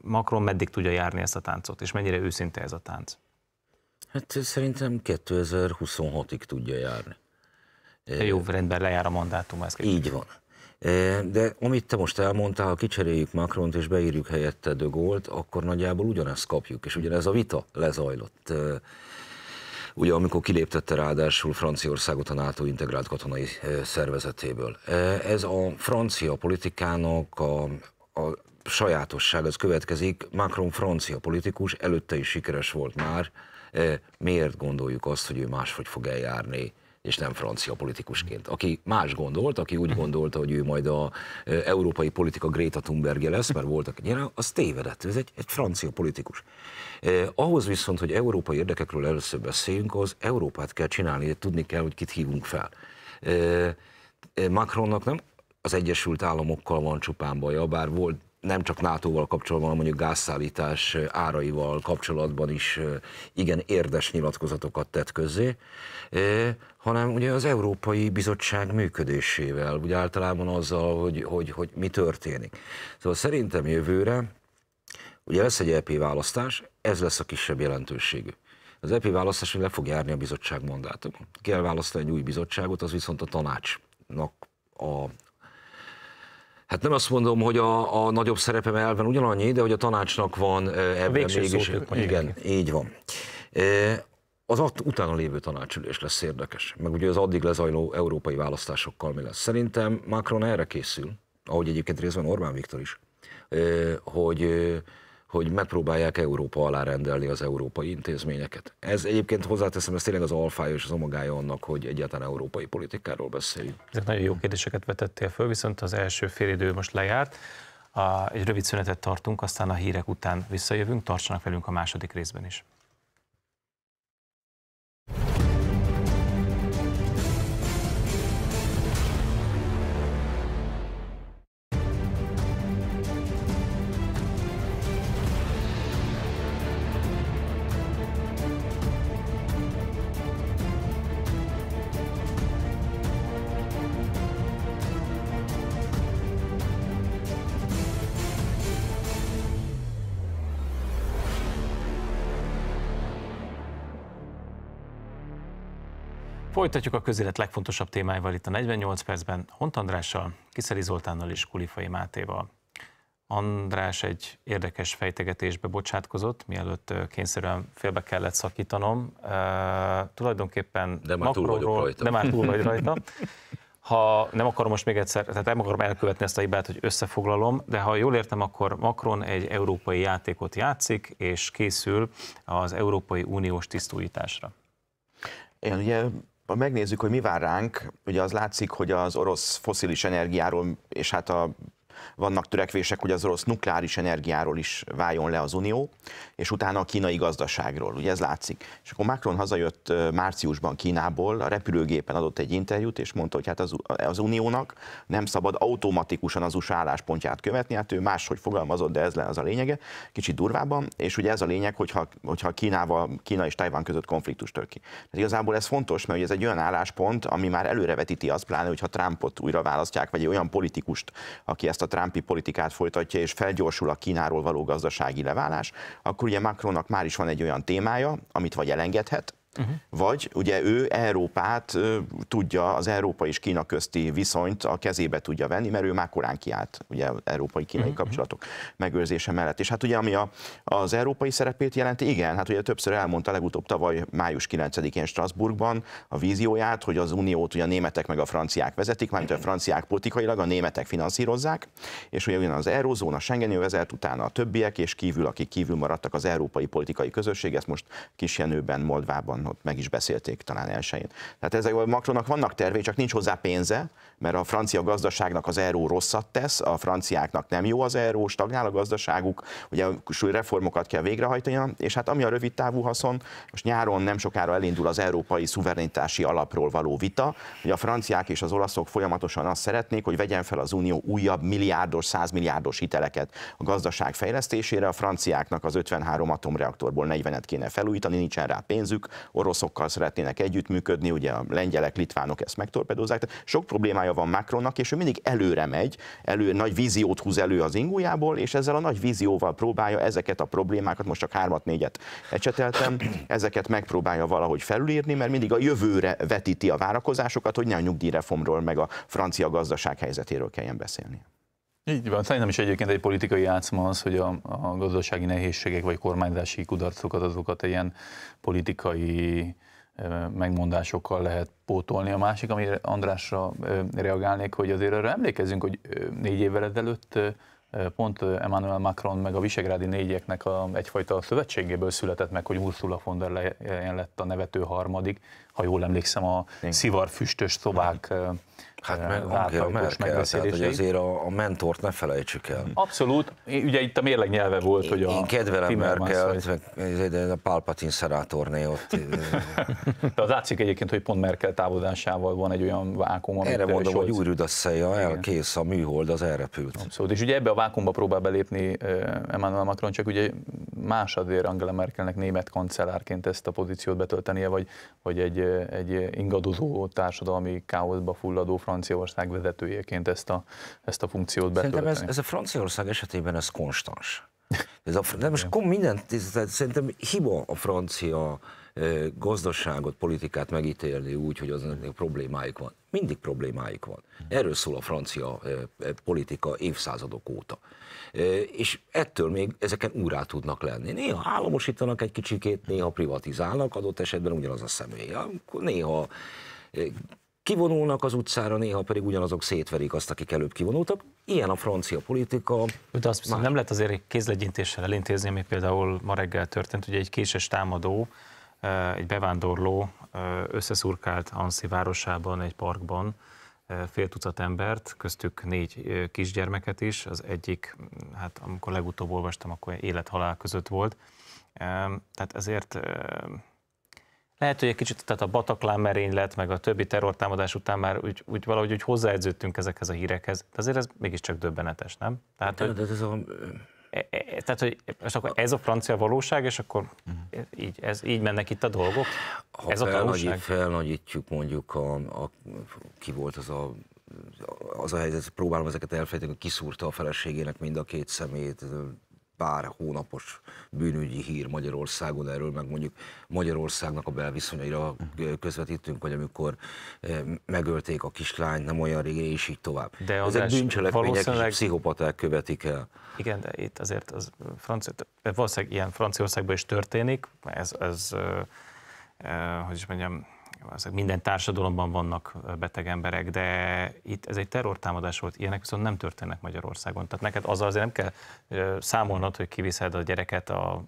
Macron meddig tudja járni ezt a táncot, és mennyire őszinte ez a tánc? Hát szerintem 2026-ig tudja járni. Jó, rendben, lejár a mandátum. Ezt Így van. E, de amit te most elmondtál, ha kicseréljük Macront és beírjuk helyette De Gault, akkor nagyjából ugyanezt kapjuk, és ugyanez a vita lezajlott. E, ugye amikor kiléptette ráadásul Franciaországot a NATO integrált katonai e, szervezetéből. Ez a francia politikának a, a sajátosság, ez következik. Macron francia politikus, előtte is sikeres volt már. Miért gondoljuk azt, hogy ő máshogy fog eljárni és nem francia politikusként. Aki más gondolt, aki úgy mhm. gondolta, hogy ő majd a európai politika Greta Thunbergje lesz, mert voltak ilyen, az tévedett, ez egy, egy francia politikus. Eh, ahhoz viszont, hogy európai érdekekről először beszéljünk, az Európát kell csinálni, tudni kell, hogy kit hívunk fel. Eh, Macronnak nem az Egyesült Államokkal van csupán baja, bár volt nem csak NATO-val kapcsolatban, hanem mondjuk gázszállítás áraival kapcsolatban is igen érdes nyilatkozatokat tett közzé, hanem ugye az Európai Bizottság működésével, ugye általában azzal, hogy, hogy, hogy mi történik. Szóval szerintem jövőre, ugye lesz egy EP választás, ez lesz a kisebb jelentőségű. Az EP választás le fog járni a bizottság mandátum. Kell választani egy új bizottságot, az viszont a tanácsnak a, Hát nem azt mondom, hogy a, a nagyobb szerepem elven ugyanannyi, de hogy a tanácsnak van e, ebben a mégis. igen, így van. E, az ott utána lévő tanácsülés lesz érdekes, meg ugye az addig lezajló európai választásokkal mi lesz. Szerintem Macron erre készül, ahogy egyébként részben Orbán Viktor is, e, hogy hogy megpróbálják Európa alárendelni az európai intézményeket. Ez egyébként hozzáteszem, ez tényleg az alfája és az omagája annak, hogy egyáltalán európai politikáról beszéljünk. Ezek nagyon jó kérdéseket vetettél föl, viszont az első félidő most lejárt. A, egy rövid szünetet tartunk, aztán a hírek után visszajövünk, tartsanak velünk a második részben is. Folytatjuk a közélet legfontosabb témáival itt a 48 percben, Hont Andrással, Kiszeri Zoltánnal és Kulifai Mátéval. András egy érdekes fejtegetésbe bocsátkozott, mielőtt kényszerűen félbe kellett szakítanom. Uh, tulajdonképpen de már túl vagyok rajta. De már túl vagy rajta. Ha nem akarom most még egyszer, tehát nem akarom elkövetni ezt a hibát, hogy összefoglalom, de ha jól értem, akkor Macron egy európai játékot játszik, és készül az Európai Uniós tisztújításra. Én ugye ha megnézzük, hogy mi vár ránk, ugye az látszik, hogy az orosz foszilis energiáról és hát a vannak törekvések, hogy az orosz nukleáris energiáról is váljon le az Unió, és utána a kínai gazdaságról, ugye ez látszik. És akkor Macron hazajött márciusban Kínából, a repülőgépen adott egy interjút, és mondta, hogy hát az, az Uniónak nem szabad automatikusan az USA álláspontját követni, hát ő máshogy fogalmazott, de ez lenne az a lényege, kicsit durvában, és ugye ez a lényeg, hogyha, hogyha Kínával, Kína és Tajván között konfliktus tör ki. Tehát igazából ez fontos, mert ugye ez egy olyan álláspont, ami már előrevetíti azt, pláne, hogyha Trumpot újra választják, vagy egy olyan politikust, aki ezt a Trumpi politikát folytatja, és felgyorsul a Kínáról való gazdasági leválás, akkor ugye Macronnak már is van egy olyan témája, amit vagy elengedhet, Uh-huh. Vagy ugye ő Európát tudja, az Európa és Kína közti viszonyt a kezébe tudja venni, mert ő már korán kiállt, ugye európai-kínai uh-huh. kapcsolatok megőrzése mellett. És hát ugye ami a, az európai szerepét jelenti, igen, hát ugye többször elmondta legutóbb tavaly május 9-én Strasbourgban a vízióját, hogy az uniót ugye a németek meg a franciák vezetik, mert a franciák politikailag, a németek finanszírozzák, és ugye ugyan az eurózóna, Schengen jövezet, utána a többiek, és kívül, akik kívül maradtak az európai politikai közösség, ezt most Kisjenőben, Moldvában van, ott meg is beszélték talán elsőjén. Tehát ezek a Macronnak vannak tervei, csak nincs hozzá pénze, mert a francia gazdaságnak az euró rosszat tesz, a franciáknak nem jó az euró, stagnál a gazdaságuk, ugye súly reformokat kell végrehajtani, és hát ami a rövid távú haszon, most nyáron nem sokára elindul az európai szuverenitási alapról való vita, hogy a franciák és az olaszok folyamatosan azt szeretnék, hogy vegyen fel az Unió újabb milliárdos, százmilliárdos hiteleket a gazdaság fejlesztésére, a franciáknak az 53 atomreaktorból 40-et kéne felújítani, nincsen rá pénzük, oroszokkal szeretnének együttműködni, ugye a lengyelek, litvánok ezt Tehát Sok problémája van Macronnak, és ő mindig előre megy, elő, nagy víziót húz elő az ingójából, és ezzel a nagy vízióval próbálja ezeket a problémákat, most csak hármat, négyet ecseteltem, [clears throat] ezeket megpróbálja valahogy felülírni, mert mindig a jövőre vetíti a várakozásokat, hogy ne a nyugdíjreformról, meg a francia gazdaság helyzetéről kelljen beszélni. Így van, szerintem is egyébként egy politikai játszma az, hogy a, a gazdasági nehézségek vagy kormányzási kudarcokat, azokat ilyen politikai megmondásokkal lehet pótolni. A másik, amire Andrásra reagálnék, hogy azért arra emlékezzünk, hogy négy évvel ezelőtt pont Emmanuel Macron meg a visegrádi négyeknek a, egyfajta szövetségéből született meg, hogy Ursula von der Leyen lett a nevető harmadik, ha jól emlékszem, a szivarfüstös szobák Hát meg Angela hát Merkel, tehát hogy azért a, a mentort ne felejtsük el. Abszolút, ugye itt a mérleg nyelve volt, én, hogy a Én kedvelem Merkelt, vagy... a Palpatine szerátorné ott. [laughs] De az látszik egyébként, hogy pont Merkel távozásával van egy olyan vákum, amit Erre mondom, hogy úgy rüd a szeja, elkész a műhold, az elrepült. Abszolút, és ugye ebbe a vákumba próbál belépni Emmanuel Macron, csak ugye azért Angela Merkelnek német kancellárként ezt a pozíciót betöltenie, vagy, vagy egy, egy ingadozó társadalmi káoszba fulladó Franciaország vezetőjeként ezt a, ezt a funkciót betölteni. Szerintem ez, ez a Franciaország esetében ez konstans. [laughs] Ez a, de most kom minden, szerintem hiba a francia gazdaságot, politikát megítélni úgy, hogy azoknak problémáik van. Mindig problémáik van. Erről szól a francia politika évszázadok óta. És ettől még ezeken úrá tudnak lenni. Néha államosítanak egy kicsikét, néha privatizálnak, adott esetben ugyanaz a személy. Néha kivonulnak az utcára, néha pedig ugyanazok szétverik azt, akik előbb kivonultak. Ilyen a francia politika. De azt viszont nem lehet azért kézlegyintéssel elintézni, ami például ma reggel történt, ugye egy késes támadó, egy bevándorló összeszurkált Anszi városában, egy parkban, fél tucat embert, köztük négy kisgyermeket is, az egyik, mm, hát amikor legutóbb olvastam, akkor élethalál között volt. Tehát ezért lehet, hogy egy kicsit, tehát a Bataklán merénylet, meg a többi terrortámadás után már úgy, úgy valahogy úgy hozzáedződtünk ezekhez a hírekhez, de azért ez mégiscsak döbbenetes, nem? Tehát, de, hogy, de ez a... E, e, e, tehát, hogy és akkor ez a francia valóság, és akkor uh-huh. így, ez, így mennek itt a dolgok? Ha ez a felnagyítjuk mondjuk, a, a, ki volt az a az a helyzet, próbálom ezeket elfejteni, hogy kiszúrta a feleségének mind a két szemét, pár hónapos bűnügyi hír Magyarországon erről, meg mondjuk Magyarországnak a belviszonyaira közvetítünk, hogy amikor eh, megölték a kislányt, nem olyan régen, és így tovább. De az Ezek bűncselekmények, valószínűleg... és pszichopaták követik el. Igen, de itt azért az francia. valószínűleg ilyen Franciaországban is történik, ez, ez eh, eh, hogy is mondjam, minden társadalomban vannak beteg emberek, de itt ez egy terrortámadás volt, ilyenek viszont nem történnek Magyarországon. Tehát neked azzal azért nem kell számolnod, hogy kiviszed a gyereket a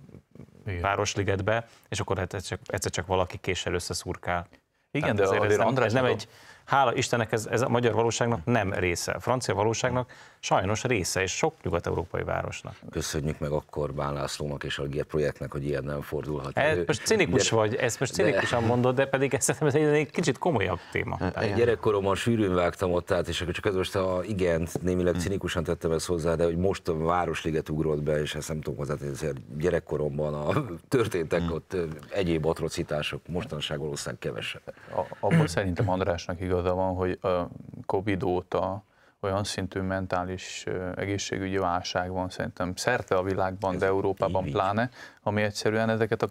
Igen. városligetbe, és akkor hát egyszer csak, egyszer csak valaki késsel összeszurkál. Igen, Tehát de azért, azért ez nem, András ez nem egy Hála Istennek ez, ez a magyar valóságnak nem része. A francia valóságnak sajnos része, és sok nyugat-európai városnak. Köszönjük meg akkor Bán Lászlónak és a GIA projektnek, hogy ilyen nem fordulhat elő. Ez most cinikus de, vagy, ezt most cinikusan de, mondod, de pedig ez, szerintem ez egy kicsit komolyabb téma. Hát, hát, egy gyerekkoromban sűrűn vágtam ott át, és akkor csak ez most a igen, némileg hm. cinikusan tettem ezt hozzá, de hogy most a Városliget ugrott be, és ezt nem tudom hozzátenni, gyerekkoromban a, történtek hm. ott egyéb atrocitások, mostanság valószínűleg kevesebb. Abban szerintem Andrásnak igaz igaza van, hogy a Covid óta olyan szintű mentális egészségügyi válság van szerintem szerte a világban, de Európában pláne, ami egyszerűen ezeket a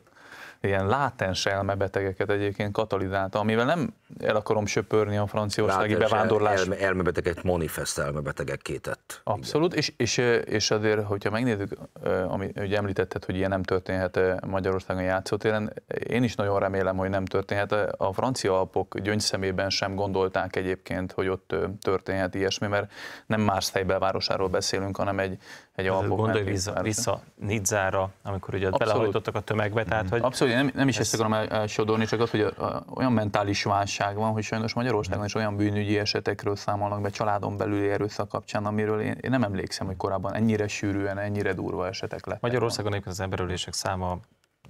ilyen látens elmebetegeket egyébként katalizálta, amivel nem el akarom söpörni a franciaországi bevándorlást. Elme, elmebetegek, manifest elmebetegek kétett. Abszolút, és, és, és azért, hogyha megnézzük, eh, ami ugye említetted, hogy ilyen nem történhet eh, Magyarországon játszótéren, én is nagyon remélem, hogy nem történhet. A francia alpok gyöngyszemében sem gondolták egyébként, hogy ott eh, történhet ilyesmi, mert nem más belvárosáról beszélünk, hanem egy egy album. Gondolj vissza, vissza, Nidzára, amikor ugye Abszolút. belehajtottak a tömegbe. Tehát, hogy Abszolút, nem, nem is ezt, ezt akarom sodorni, csak az, hogy a, a, olyan mentális válság van, hogy sajnos Magyarországon is olyan bűnügyi esetekről számolnak be családon belüli erőszak kapcsán, amiről én, én nem emlékszem, hogy korábban ennyire sűrűen, ennyire durva esetek lettek. Magyarországon az emberölések száma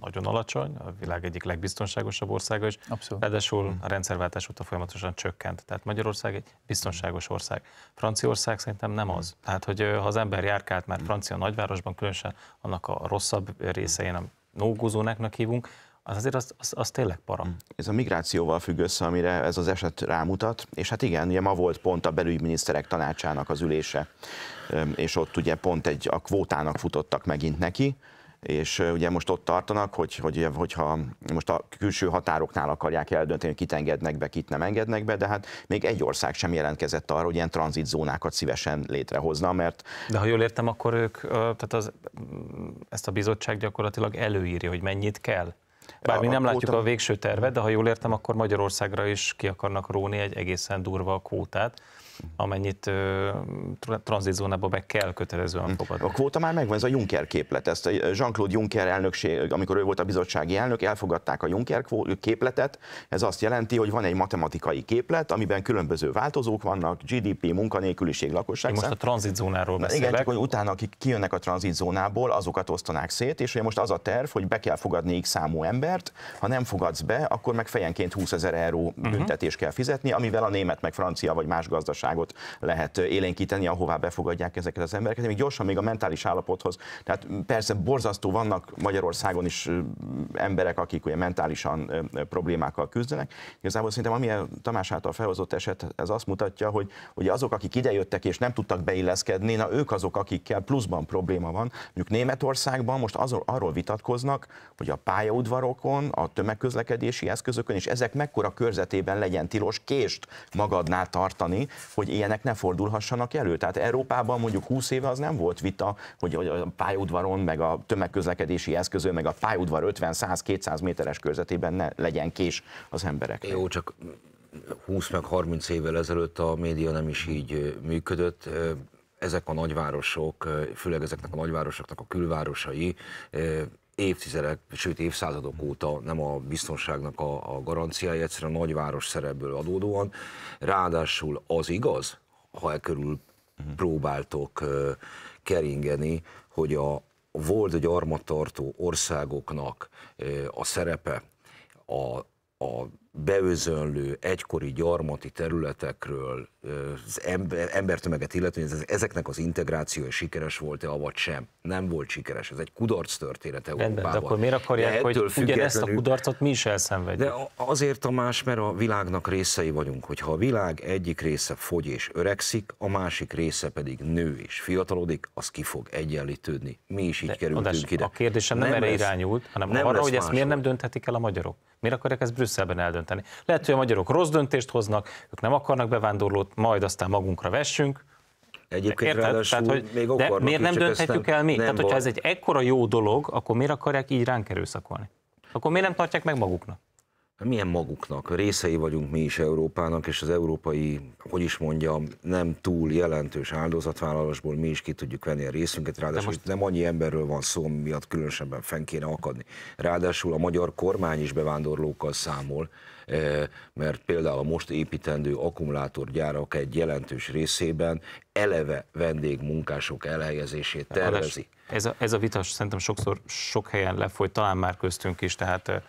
nagyon alacsony, a világ egyik legbiztonságosabb országa is. Abszolút. Ráadásul mm. a rendszerváltás óta folyamatosan csökkent. Tehát Magyarország egy biztonságos ország. Franciaország szerintem nem mm. az. Tehát, hogy ha az ember járkált már mm. francia nagyvárosban, különösen annak a rosszabb részein, a nógózónáknak hívunk, az azért az, az, az tényleg param. Ez a migrációval függ össze, amire ez az eset rámutat, és hát igen, ugye ma volt pont a belügyminiszterek tanácsának az ülése, és ott ugye pont egy a kvótának futottak megint neki, és ugye most ott tartanak, hogy, hogy, hogyha most a külső határoknál akarják eldönteni, hogy kit engednek be, kit nem engednek be, de hát még egy ország sem jelentkezett arra, hogy ilyen tranzitzónákat szívesen létrehozna, mert... De ha jól értem, akkor ők, tehát az, mm, ezt a bizottság gyakorlatilag előírja, hogy mennyit kell? Bár a, mi nem a látjuk kóta... a végső tervet, de ha jól értem, akkor Magyarországra is ki akarnak róni egy egészen durva kvótát, amennyit tranzitzónába be kell kötelezően hm. fogadni. A kvóta már megvan, ez a Juncker képlet. Ezt a Jean-Claude Juncker elnökség, amikor ő volt a bizottsági elnök, elfogadták a Juncker képletet. Ez azt jelenti, hogy van egy matematikai képlet, amiben különböző változók vannak, GDP, munkanélküliség, lakosság. Én most a tranzitzónáról beszélek. Igen, csak hogy utána, akik kijönnek a tranzitzónából, azokat osztanák szét, és ugye most az a terv, hogy be kell fogadni x számú embert, ha nem fogadsz be, akkor meg fejenként 20 ezer euró mhm. büntetés uh-huh. kell fizetni, amivel a német, meg francia vagy más gazdaság gazdaságot lehet élénkíteni, ahová befogadják ezeket az embereket. Még gyorsan még a mentális állapothoz. Tehát persze borzasztó vannak Magyarországon is emberek, akik ugye mentálisan problémákkal küzdenek. Igazából szerintem a Tamás által felhozott eset, ez azt mutatja, hogy hogy azok, akik idejöttek és nem tudtak beilleszkedni, na ők azok, akikkel pluszban probléma van. Mondjuk Németországban most azon, arról vitatkoznak, hogy a pályaudvarokon, a tömegközlekedési eszközökön és ezek mekkora körzetében legyen tilos kést magadnál tartani, hogy ilyenek ne fordulhassanak elő. Tehát Európában mondjuk 20 éve az nem volt vita, hogy a pályaudvaron, meg a tömegközlekedési eszközön, meg a pályaudvar 50-100-200 méteres körzetében ne legyen kés az emberek. Jó, csak 20 meg 30 évvel ezelőtt a média nem is így működött ezek a nagyvárosok, főleg ezeknek a nagyvárosoknak a külvárosai évtizedek, sőt évszázadok óta nem a biztonságnak a, a garanciája, egyszerűen a nagyváros szerepből adódóan. Ráadásul az igaz, ha e körül mhm. próbáltok keringeni, hogy a volt gyarmattartó országoknak a szerepe a, a beözönlő, egykori gyarmati területekről az ember, embertömeget illetően, ez, ezeknek az integrációja sikeres volt-e, avagy sem. Nem volt sikeres, ez egy kudarc történet Európában. Rendben, de akkor miért akarják, hogy hogy ezt a kudarcot mi is elszenvedjük? De azért a más, mert a világnak részei vagyunk, hogyha a világ egyik része fogy és öregszik, a másik része pedig nő és fiatalodik, az ki fog egyenlítődni. Mi is így de, kerültünk adás, ide. A kérdésem nem, nem erre irányult, hanem nem arra, hogy ezt miért nem dönthetik el a magyarok. Miért akarják ezt Brüsszelben eldönteni? Lehet, hogy a magyarok rossz döntést hoznak, ők nem akarnak bevándorlót, majd aztán magunkra vessünk, Egyébként Érted? ráadásul Tehát, hogy még de miért nem dönthetjük nem, el mi? Tehát, hogyha ez egy ekkora jó dolog, akkor miért akarják így ránk erőszakolni? Akkor miért nem tartják meg maguknak? milyen maguknak? Részei vagyunk mi is Európának, és az európai, hogy is mondjam, nem túl jelentős áldozatvállalásból mi is ki tudjuk venni a részünket, ráadásul most... nem annyi emberről van szó, miatt különösebben fenn kéne akadni. Ráadásul a magyar kormány is bevándorlókkal számol, eh, mert például a most építendő akkumulátorgyárak egy jelentős részében eleve vendégmunkások elhelyezését tervezi. Ez a, ez a vita szerintem sokszor sok helyen lefolyt, talán már köztünk is, tehát eh,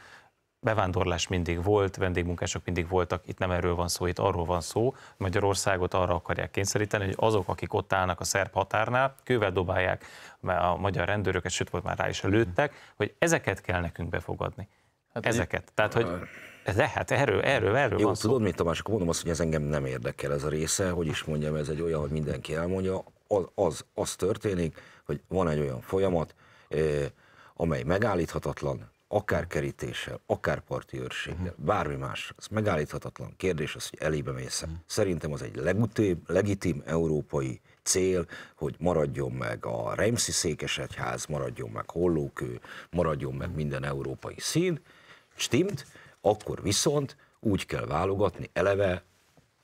bevándorlás mindig volt, vendégmunkások mindig voltak, itt nem erről van szó, itt arról van szó, Magyarországot arra akarják kényszeríteni, hogy azok, akik ott állnak a szerb határnál, kővel dobálják a magyar rendőröket, sőt, volt már rá is lőttek, hogy ezeket kell nekünk befogadni. Hát ezeket. Így... Tehát, hogy lehet, erről, erről, erről Jó, van tudod, szó. mit Tamás, akkor mondom azt, hogy ez engem nem érdekel ez a része, hogy is mondjam, ez egy olyan, hogy mindenki elmondja, az, az, az történik, hogy van egy olyan folyamat, eh, amely megállíthatatlan, akár kerítéssel, akár parti őrséggel, uh-huh. bármi más, az megállíthatatlan kérdés az, hogy elébe mész. Uh-huh. Szerintem az egy legutébb, legitim európai cél, hogy maradjon meg a Remszi székesegyház, maradjon meg Hollókő, maradjon meg mhm. minden európai szín, stimmt, akkor viszont úgy kell válogatni eleve,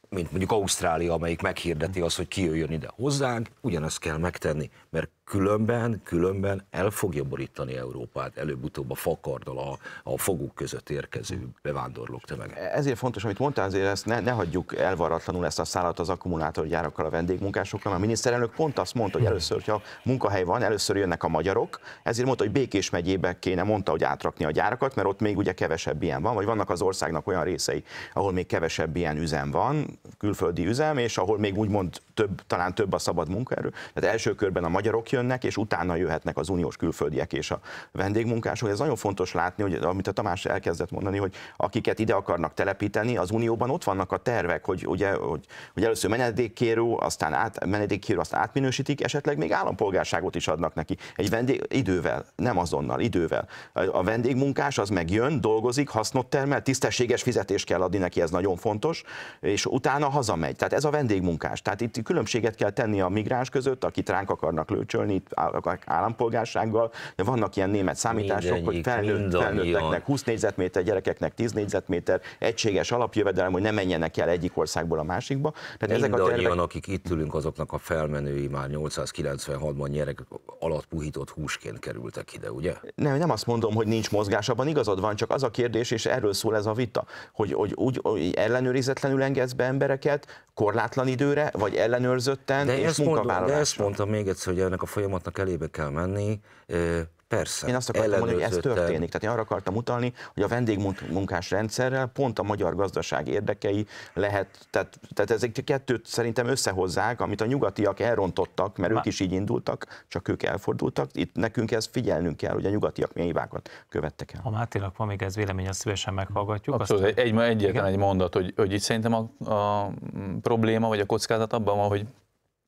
mint mondjuk Ausztrália, amelyik meghirdeti azt, hogy ki jöjjön ide hozzánk, ugyanezt kell megtenni, mert Különben, különben el fogja borítani Európát előbb-utóbb a fakardal a, a foguk között érkező bevándorlók tömeg. Ezért fontos, amit mondtál, azért ezt ne, ne hagyjuk elvaratlanul ezt a szállat az akkumulátorgyárakkal, a vendégmunkásokkal. A miniszterelnök pont azt mondta, hogy először, hogyha munkahely van, először jönnek a magyarok, ezért mondta, hogy Békés megyébe kéne, mondta, hogy átrakni a gyárakat, mert ott még ugye kevesebb ilyen van, vagy vannak az országnak olyan részei, ahol még kevesebb ilyen üzem van, külföldi üzem, és ahol még úgymond több, talán több a szabad munkaerő. Tehát első körben a magyarok jön, jönnek, és utána jöhetnek az uniós külföldiek és a vendégmunkások. Ez nagyon fontos látni, hogy amit a Tamás elkezdett mondani, hogy akiket ide akarnak telepíteni, az unióban ott vannak a tervek, hogy ugye, hogy, hogy először menedékkérő, aztán át, menedékkérő, aztán átminősítik, esetleg még állampolgárságot is adnak neki. Egy vendég idővel, nem azonnal, idővel. A vendégmunkás az meg jön, dolgozik, hasznot termel, tisztességes fizetést kell adni neki, ez nagyon fontos, és utána hazamegy. Tehát ez a vendégmunkás. Tehát itt különbséget kell tenni a migráns között, akit ránk akarnak lőcsölni, élni állampolgársággal, de vannak ilyen német számítások, hogy felnőtt, felnőtteknek 20 négyzetméter, gyerekeknek 10 négyzetméter, egységes alapjövedelem, hogy ne menjenek el egyik országból a másikba. Tehát ezek a tervek... akik itt ülünk, azoknak a felmenői már 896-ban gyerek alatt puhított húsként kerültek ide, ugye? Nem, nem azt mondom, hogy nincs mozgás, abban igazad van, csak az a kérdés, és erről szól ez a vita, hogy, hogy úgy hogy ellenőrizetlenül engedsz be embereket, korlátlan időre, vagy ellenőrzötten, de és ezt munkavállalásra. Mondom, de ezt mondtam még egyszer, hogy ennek a folyamatnak elébe kell menni, Persze. Én azt akartam mondani, hogy ez történik. Tehát én arra akartam utalni, hogy a vendégmunkás rendszerrel pont a magyar gazdaság érdekei lehet, tehát, tehát ezek kettőt szerintem összehozzák, amit a nyugatiak elrontottak, mert ők is így indultak, csak ők elfordultak. Itt nekünk ezt figyelnünk kell, hogy a nyugatiak milyen hibákat követtek el. Ha Máténak van még ez vélemény, azt szívesen meghallgatjuk. Abszolút, azt... egy, egyetlen egy mondat, hogy, hogy itt szerintem a, a probléma vagy a kockázat abban van, hogy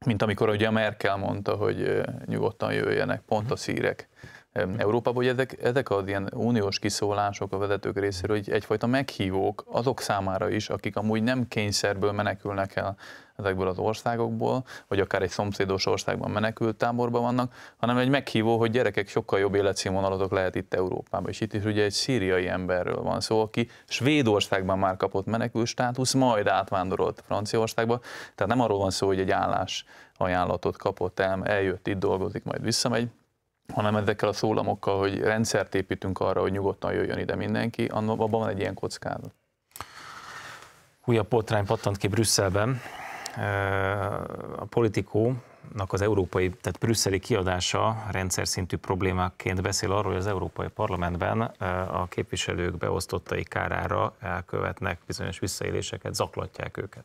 mint amikor ugye a Merkel mondta, hogy nyugodtan jöjjenek, pont a szírek. Európában, hogy ezek, ezek az ilyen uniós kiszólások a vezetők részéről, hogy egyfajta meghívók azok számára is, akik amúgy nem kényszerből menekülnek el ezekből az országokból, vagy akár egy szomszédos országban menekült táborban vannak, hanem egy meghívó, hogy gyerekek sokkal jobb életszínvonalatok lehet itt Európában. És itt is ugye egy szíriai emberről van szó, aki Svédországban már kapott menekül státusz, majd átvándorolt Franciaországba. Tehát nem arról van szó, hogy egy állás ajánlatot kapott el, eljött, itt dolgozik, majd visszamegy, hanem ezekkel a szólamokkal, hogy rendszert építünk arra, hogy nyugodtan jöjjön ide mindenki, abban van egy ilyen kockázat. Újabb potrány pattant ki Brüsszelben. A politikónak az európai, tehát brüsszeli kiadása rendszer szintű problémákként beszél arról, hogy az Európai Parlamentben a képviselők beosztottai kárára elkövetnek bizonyos visszaéléseket, zaklatják őket.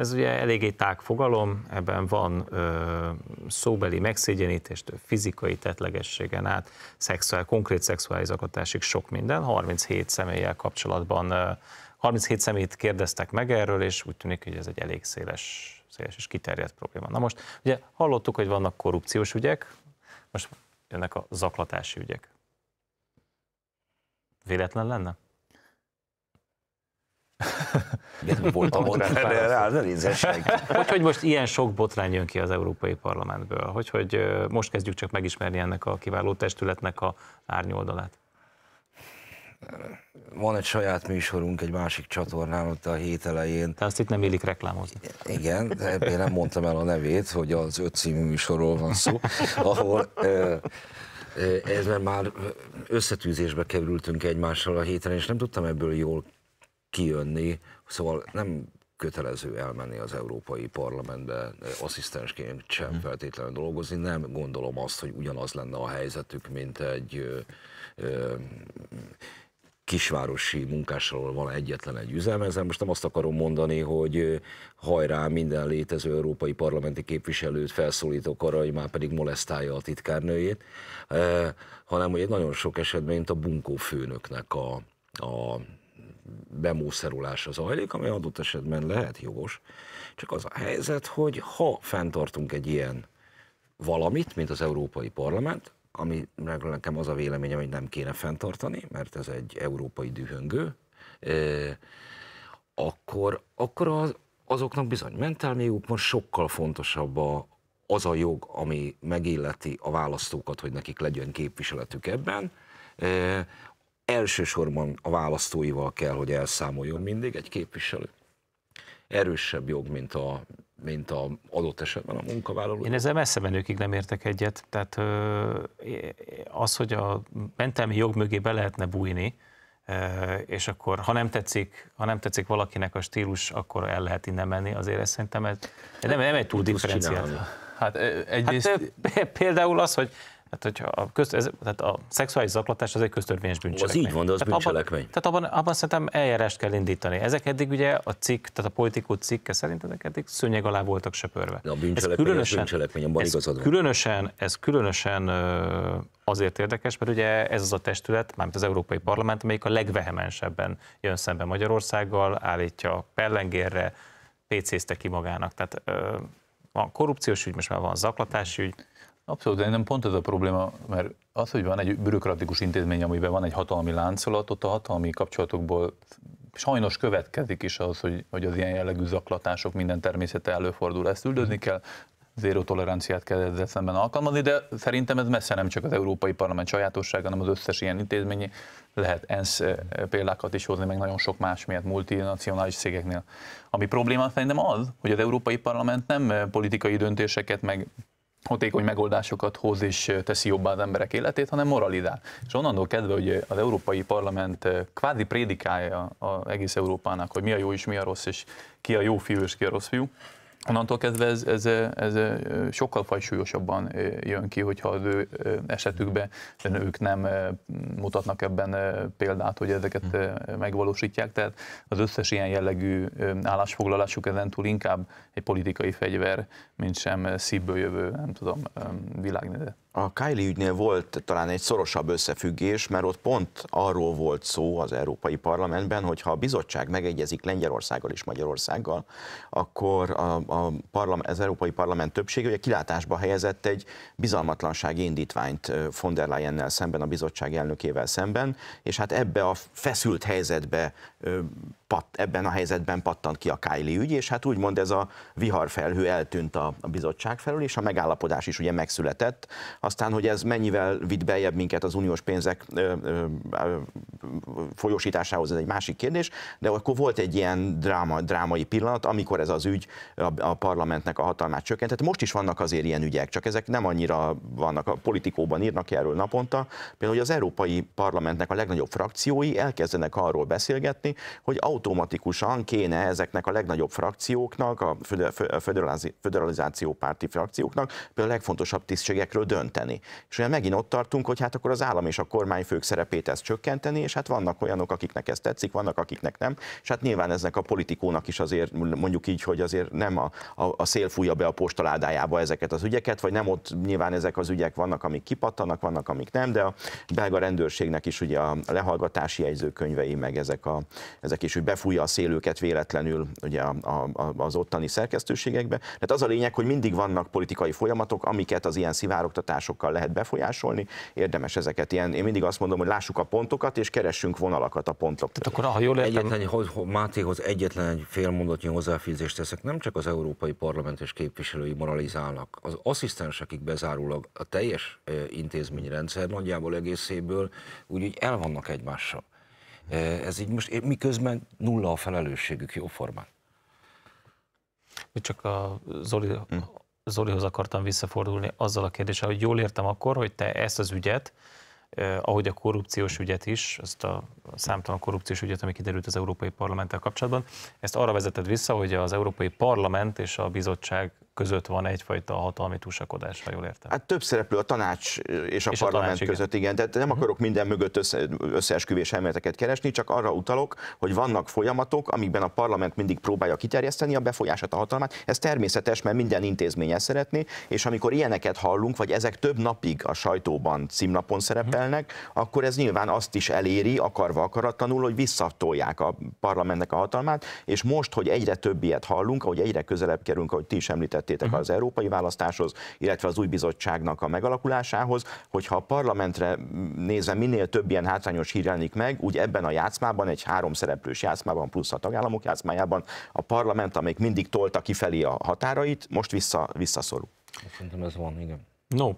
Ez ugye eléggé tág fogalom, ebben van ö, szóbeli megszégyenítéstől, fizikai tetlegességen át, szexuál, konkrét szexuális zaklatásig sok minden, 37 személlyel kapcsolatban, ö, 37 személyt kérdeztek meg erről, és úgy tűnik, hogy ez egy elég széles, széles és kiterjedt probléma. Na most, ugye hallottuk, hogy vannak korrupciós ügyek, most jönnek a zaklatási ügyek. Véletlen lenne? De volt a botrány. Hogy, hogy most ilyen sok botrány jön ki az Európai Parlamentből? Hogy, hogy most kezdjük csak megismerni ennek a kiváló testületnek a árnyoldalát? Van egy saját műsorunk egy másik csatornán, ott a hét elején. Te azt itt nem illik reklámozni. Igen, de én nem mondtam el a nevét, hogy az öt című műsorról van szó, ahol ezben már összetűzésbe kerültünk egymással a héten, és nem tudtam ebből jól kijönni, szóval nem kötelező elmenni az Európai Parlamentbe asszisztensként sem hmm. feltétlenül dolgozni. Nem gondolom azt, hogy ugyanaz lenne a helyzetük, mint egy ö, ö, kisvárosi munkásról van egyetlen egy üzem. Ezzel most nem azt akarom mondani, hogy hajrá minden létező európai parlamenti képviselőt felszólítok arra, hogy már pedig molesztálja a titkárnőjét, hanem hogy nagyon sok esetben, mint a bunkó főnöknek a, a bemószerulása zajlik, ami adott esetben lehet jogos. Csak az a helyzet, hogy ha fenntartunk egy ilyen valamit, mint az Európai Parlament, ami nekem az a véleményem, hogy nem kéne fenntartani, mert ez egy európai dühöngő, akkor, akkor az, azoknak bizony mentelmi jogukban sokkal fontosabb a, az a jog, ami megilleti a választókat, hogy nekik legyen képviseletük ebben, elsősorban a választóival kell, hogy elszámoljon mindig egy képviselő. Erősebb jog, mint a mint a adott esetben a munkavállaló. Én ezzel messze menőkig nem értek egyet. Tehát az, hogy a mentelmi jog mögé be lehetne bújni, és akkor ha nem tetszik, ha nem tetszik valakinek a stílus, akkor el lehet innen menni, azért ez szerintem ez, nem, nem egy túl differenciált. Hát egyrészt... Hát, például az, hogy tehát, hogyha a, köz, ez, tehát a szexuális zaklatás az egy köztörvényes bűncselekmény. Az így van, de az tehát bűncselekmény. Abban, tehát abban, abban szerintem eljárást kell indítani. Ezek eddig ugye a cikk, tehát a politikó cikke szerint ezek eddig szőnyeg alá voltak söpörve. De a bűncselekmény, ez különösen, bűncselekmény abban ez igazad van. Különösen, ez különösen azért érdekes, mert ugye ez az a testület, mármint az Európai Parlament, amelyik a legvehemensebben jön szembe Magyarországgal, állítja pellengérre, PC-zte ki magának. Tehát van korrupciós ügy, most már van zaklatási ügy, Abszolút, nem pont ez a probléma, mert az, hogy van egy bürokratikus intézmény, amiben van egy hatalmi láncolat, ott a hatalmi kapcsolatokból sajnos következik is az, hogy, hogy az ilyen jellegű zaklatások minden természete előfordul. Ezt üldözni mm. kell, zéró toleranciát kell ezzel szemben alkalmazni, de szerintem ez messze nem csak az Európai Parlament sajátossága, hanem az összes ilyen intézményi. Lehet ENSZ eh, példákat is hozni, meg nagyon sok más miatt multinacionális cégeknél. Ami probléma szerintem az, hogy az Európai Parlament nem eh, politikai döntéseket, meg hatékony megoldásokat hoz és teszi jobbá az emberek életét, hanem moralizál. És onnantól kedve, hogy az Európai Parlament kvázi prédikálja az egész Európának, hogy mi a jó és mi a rossz, és ki a jó fiú és ki a rossz fiú, Onnantól kezdve ez, ez, ez sokkal fajsúlyosabban jön ki, hogyha az ő esetükben ők nem mutatnak ebben példát, hogy ezeket hm. megvalósítják. Tehát az összes ilyen jellegű állásfoglalásuk ezentúl inkább egy politikai fegyver, mint sem szívből jövő, nem tudom, világnézet a Kylie ügynél volt talán egy szorosabb összefüggés, mert ott pont arról volt szó az Európai Parlamentben, hogy ha a bizottság megegyezik Lengyelországgal és Magyarországgal, akkor a, a parlament, az Európai Parlament többsége ugye kilátásba helyezett egy bizalmatlansági indítványt von der Leyennel szemben, a bizottság elnökével szemben, és hát ebbe a feszült helyzetbe pat, ebben a helyzetben pattant ki a Kylie ügy, és hát úgymond ez a viharfelhő eltűnt a, a bizottság felől, és a megállapodás is ugye megszületett. Aztán, hogy ez mennyivel vitt beljebb minket az uniós pénzek ö, ö, ö, folyósításához, ez egy másik kérdés, de akkor volt egy ilyen dráma, drámai pillanat, amikor ez az ügy a, a parlamentnek a hatalmát csökkentett. Most is vannak azért ilyen ügyek, csak ezek nem annyira vannak, a politikóban írnak erről naponta, például hogy az Európai Parlamentnek a legnagyobb frakciói elkezdenek arról beszélgetni, hogy autó automatikusan kéne ezeknek a legnagyobb frakcióknak, a föderalizáció párti frakcióknak például a legfontosabb tisztségekről dönteni. És ugye megint ott tartunk, hogy hát akkor az állam és a kormány fők szerepét ezt csökkenteni, és hát vannak olyanok, akiknek ez tetszik, vannak akiknek nem, és hát nyilván eznek a politikónak is azért mondjuk így, hogy azért nem a, a, a szél fújja be a postaládájába ezeket az ügyeket, vagy nem ott nyilván ezek az ügyek vannak, amik kipattanak, vannak, amik nem, de a belga rendőrségnek is ugye a lehallgatási jegyzőkönyvei, meg ezek, a, ezek is befújja a szélőket véletlenül ugye a, a, az ottani szerkesztőségekbe. Tehát az a lényeg, hogy mindig vannak politikai folyamatok, amiket az ilyen szivárogtatásokkal lehet befolyásolni, érdemes ezeket ilyen, én mindig azt mondom, hogy lássuk a pontokat, és keressünk vonalakat a pontok. Tehát akkor, ha jól értem... Egyetlen, hogy Mátéhoz egyetlen egy fél mondatnyi hozzáfűzést teszek, nem csak az európai parlament és képviselői moralizálnak, az asszisztensekig bezárólag a teljes eh, intézményrendszer nagyjából egészéből úgy, úgy el vannak egymással. Ez így most miközben nulla a felelősségük jóformán. Csak a Zoli, hm. Zolihoz akartam visszafordulni azzal a kérdéssel, hogy jól értem akkor, hogy te ezt az ügyet, eh, ahogy a korrupciós ügyet is, azt a számtalan korrupciós ügyet, ami kiderült az Európai Parlamenttel kapcsolatban, ezt arra vezetett vissza, hogy az Európai Parlament és a bizottság között van egyfajta hatalmi túlsakodás, ha jól értem. Hát több szereplő a tanács és a és parlament a tanács, között, igen. igen. Tehát nem mhm. akarok minden mögött össze, összeesküvés elméleteket keresni, csak arra utalok, hogy vannak folyamatok, amikben a parlament mindig próbálja kiterjeszteni a befolyását, a hatalmát. Ez természetes, mert minden intézmény szeretné, és amikor ilyeneket hallunk, vagy ezek több napig a sajtóban címlapon szerepelnek, mhm. akkor ez nyilván azt is eléri, akarva akaratlanul, hogy visszatolják a parlamentnek a hatalmát, és most, hogy egyre több ilyet hallunk, ahogy egyre közelebb kerülünk, ahogy ti is említett, tettétek mhm. az európai választáshoz, illetve az új bizottságnak a megalakulásához, hogyha a parlamentre nézve minél több ilyen hátrányos hír jelenik meg, úgy ebben a játszmában, egy három szereplős játszmában, plusz a tagállamok játszmájában a parlament, amelyik mindig tolta kifelé a határait, most vissza, visszaszorul. Szerintem ez van, igen. No,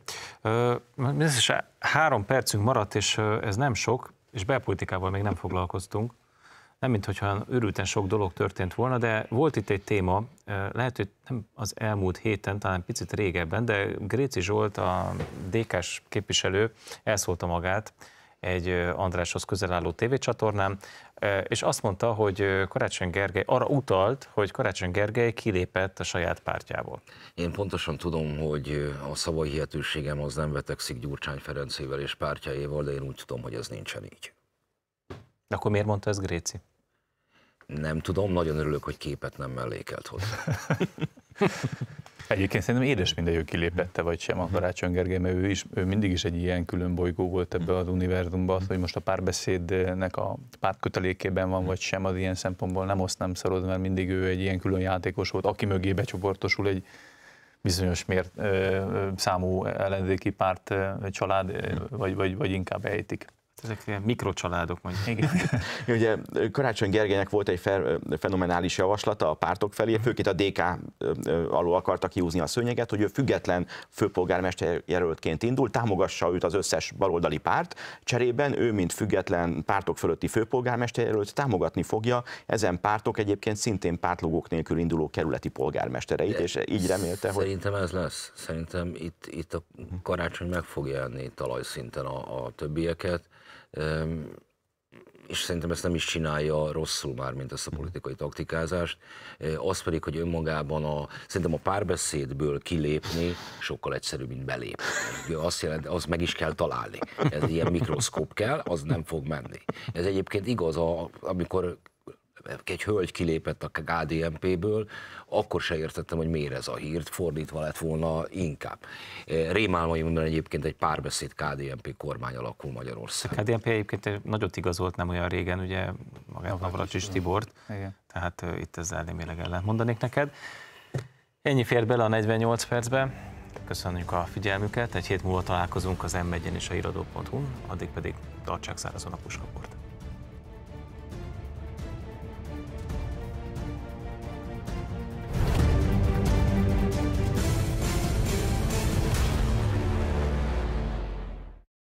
ez is három percünk maradt, és ez nem sok, és belpolitikával még nem foglalkoztunk nem mint hogyha örülten sok dolog történt volna, de volt itt egy téma, lehet, hogy nem az elmúlt héten, talán picit régebben, de Gréci Zsolt, a dk képviselő elszólta magát egy Andráshoz közel álló tévécsatornán, és azt mondta, hogy Karácsony Gergely arra utalt, hogy Karácsony Gergely kilépett a saját pártjából. Én pontosan tudom, hogy a szavai hihetőségem az nem vetekszik Gyurcsány Ferencével és pártjáéval, de én úgy tudom, hogy ez nincsen így. De akkor miért mondta ez Gréci? Nem tudom, nagyon örülök, hogy képet nem mellékelt hozzá. [laughs] Egyébként szerintem édes mindegy, hogy kilépette vagy sem a Karácsony Gergely, mert ő, is, ő mindig is egy ilyen külön bolygó volt ebbe az univerzumban, az, hogy most a párbeszédnek a pártkötelékében van vagy sem, az ilyen szempontból nem oszt nem szorod, mert mindig ő egy ilyen külön játékos volt, aki mögé becsoportosul egy bizonyos mért, ö, számú ellenzéki párt ö, család, ö, vagy, vagy, vagy inkább ejtik. Hát ezek ilyen mikrocsaládok mondjuk. Igen. [laughs] Ugye Karácsony Gergelynek volt egy fenomenális javaslata a pártok felé, főként a DK alól akarta kiúzni a szőnyeget, hogy ő független főpolgármester jelöltként indul, támogassa őt az összes baloldali párt, cserében ő, mint független pártok fölötti főpolgármester jelölt támogatni fogja ezen pártok egyébként szintén pártlogók nélkül induló kerületi polgármestereit, és így remélte, hogy... Szerintem ez lesz. Szerintem itt, itt a karácsony meg fogja enni talajszinten a, a többieket és szerintem ezt nem is csinálja rosszul már, mint ezt a politikai taktikázást. Az pedig, hogy önmagában a, szerintem a párbeszédből kilépni sokkal egyszerűbb, mint belépni. Azt jelenti, az meg is kell találni. Ez ilyen mikroszkóp kell, az nem fog menni. Ez egyébként igaz, a, amikor egy hölgy kilépett a KDNP-ből, akkor se értettem, hogy miért ez a hírt, fordítva lett volna inkább. Eh, Rémálmaimban egyébként egy párbeszéd KDNP kormány alakul Magyarország. A KDNP egyébként nagyot igazolt nem olyan régen, ugye magát Navracsis Tibort, Igen. tehát eh, itt ezzel némileg ellent mondanék neked. Ennyi fér bele a 48 percbe. Köszönjük a figyelmüket, egy hét múlva találkozunk az m és a iradó.hu, addig pedig tartsák szárazon a puskaport.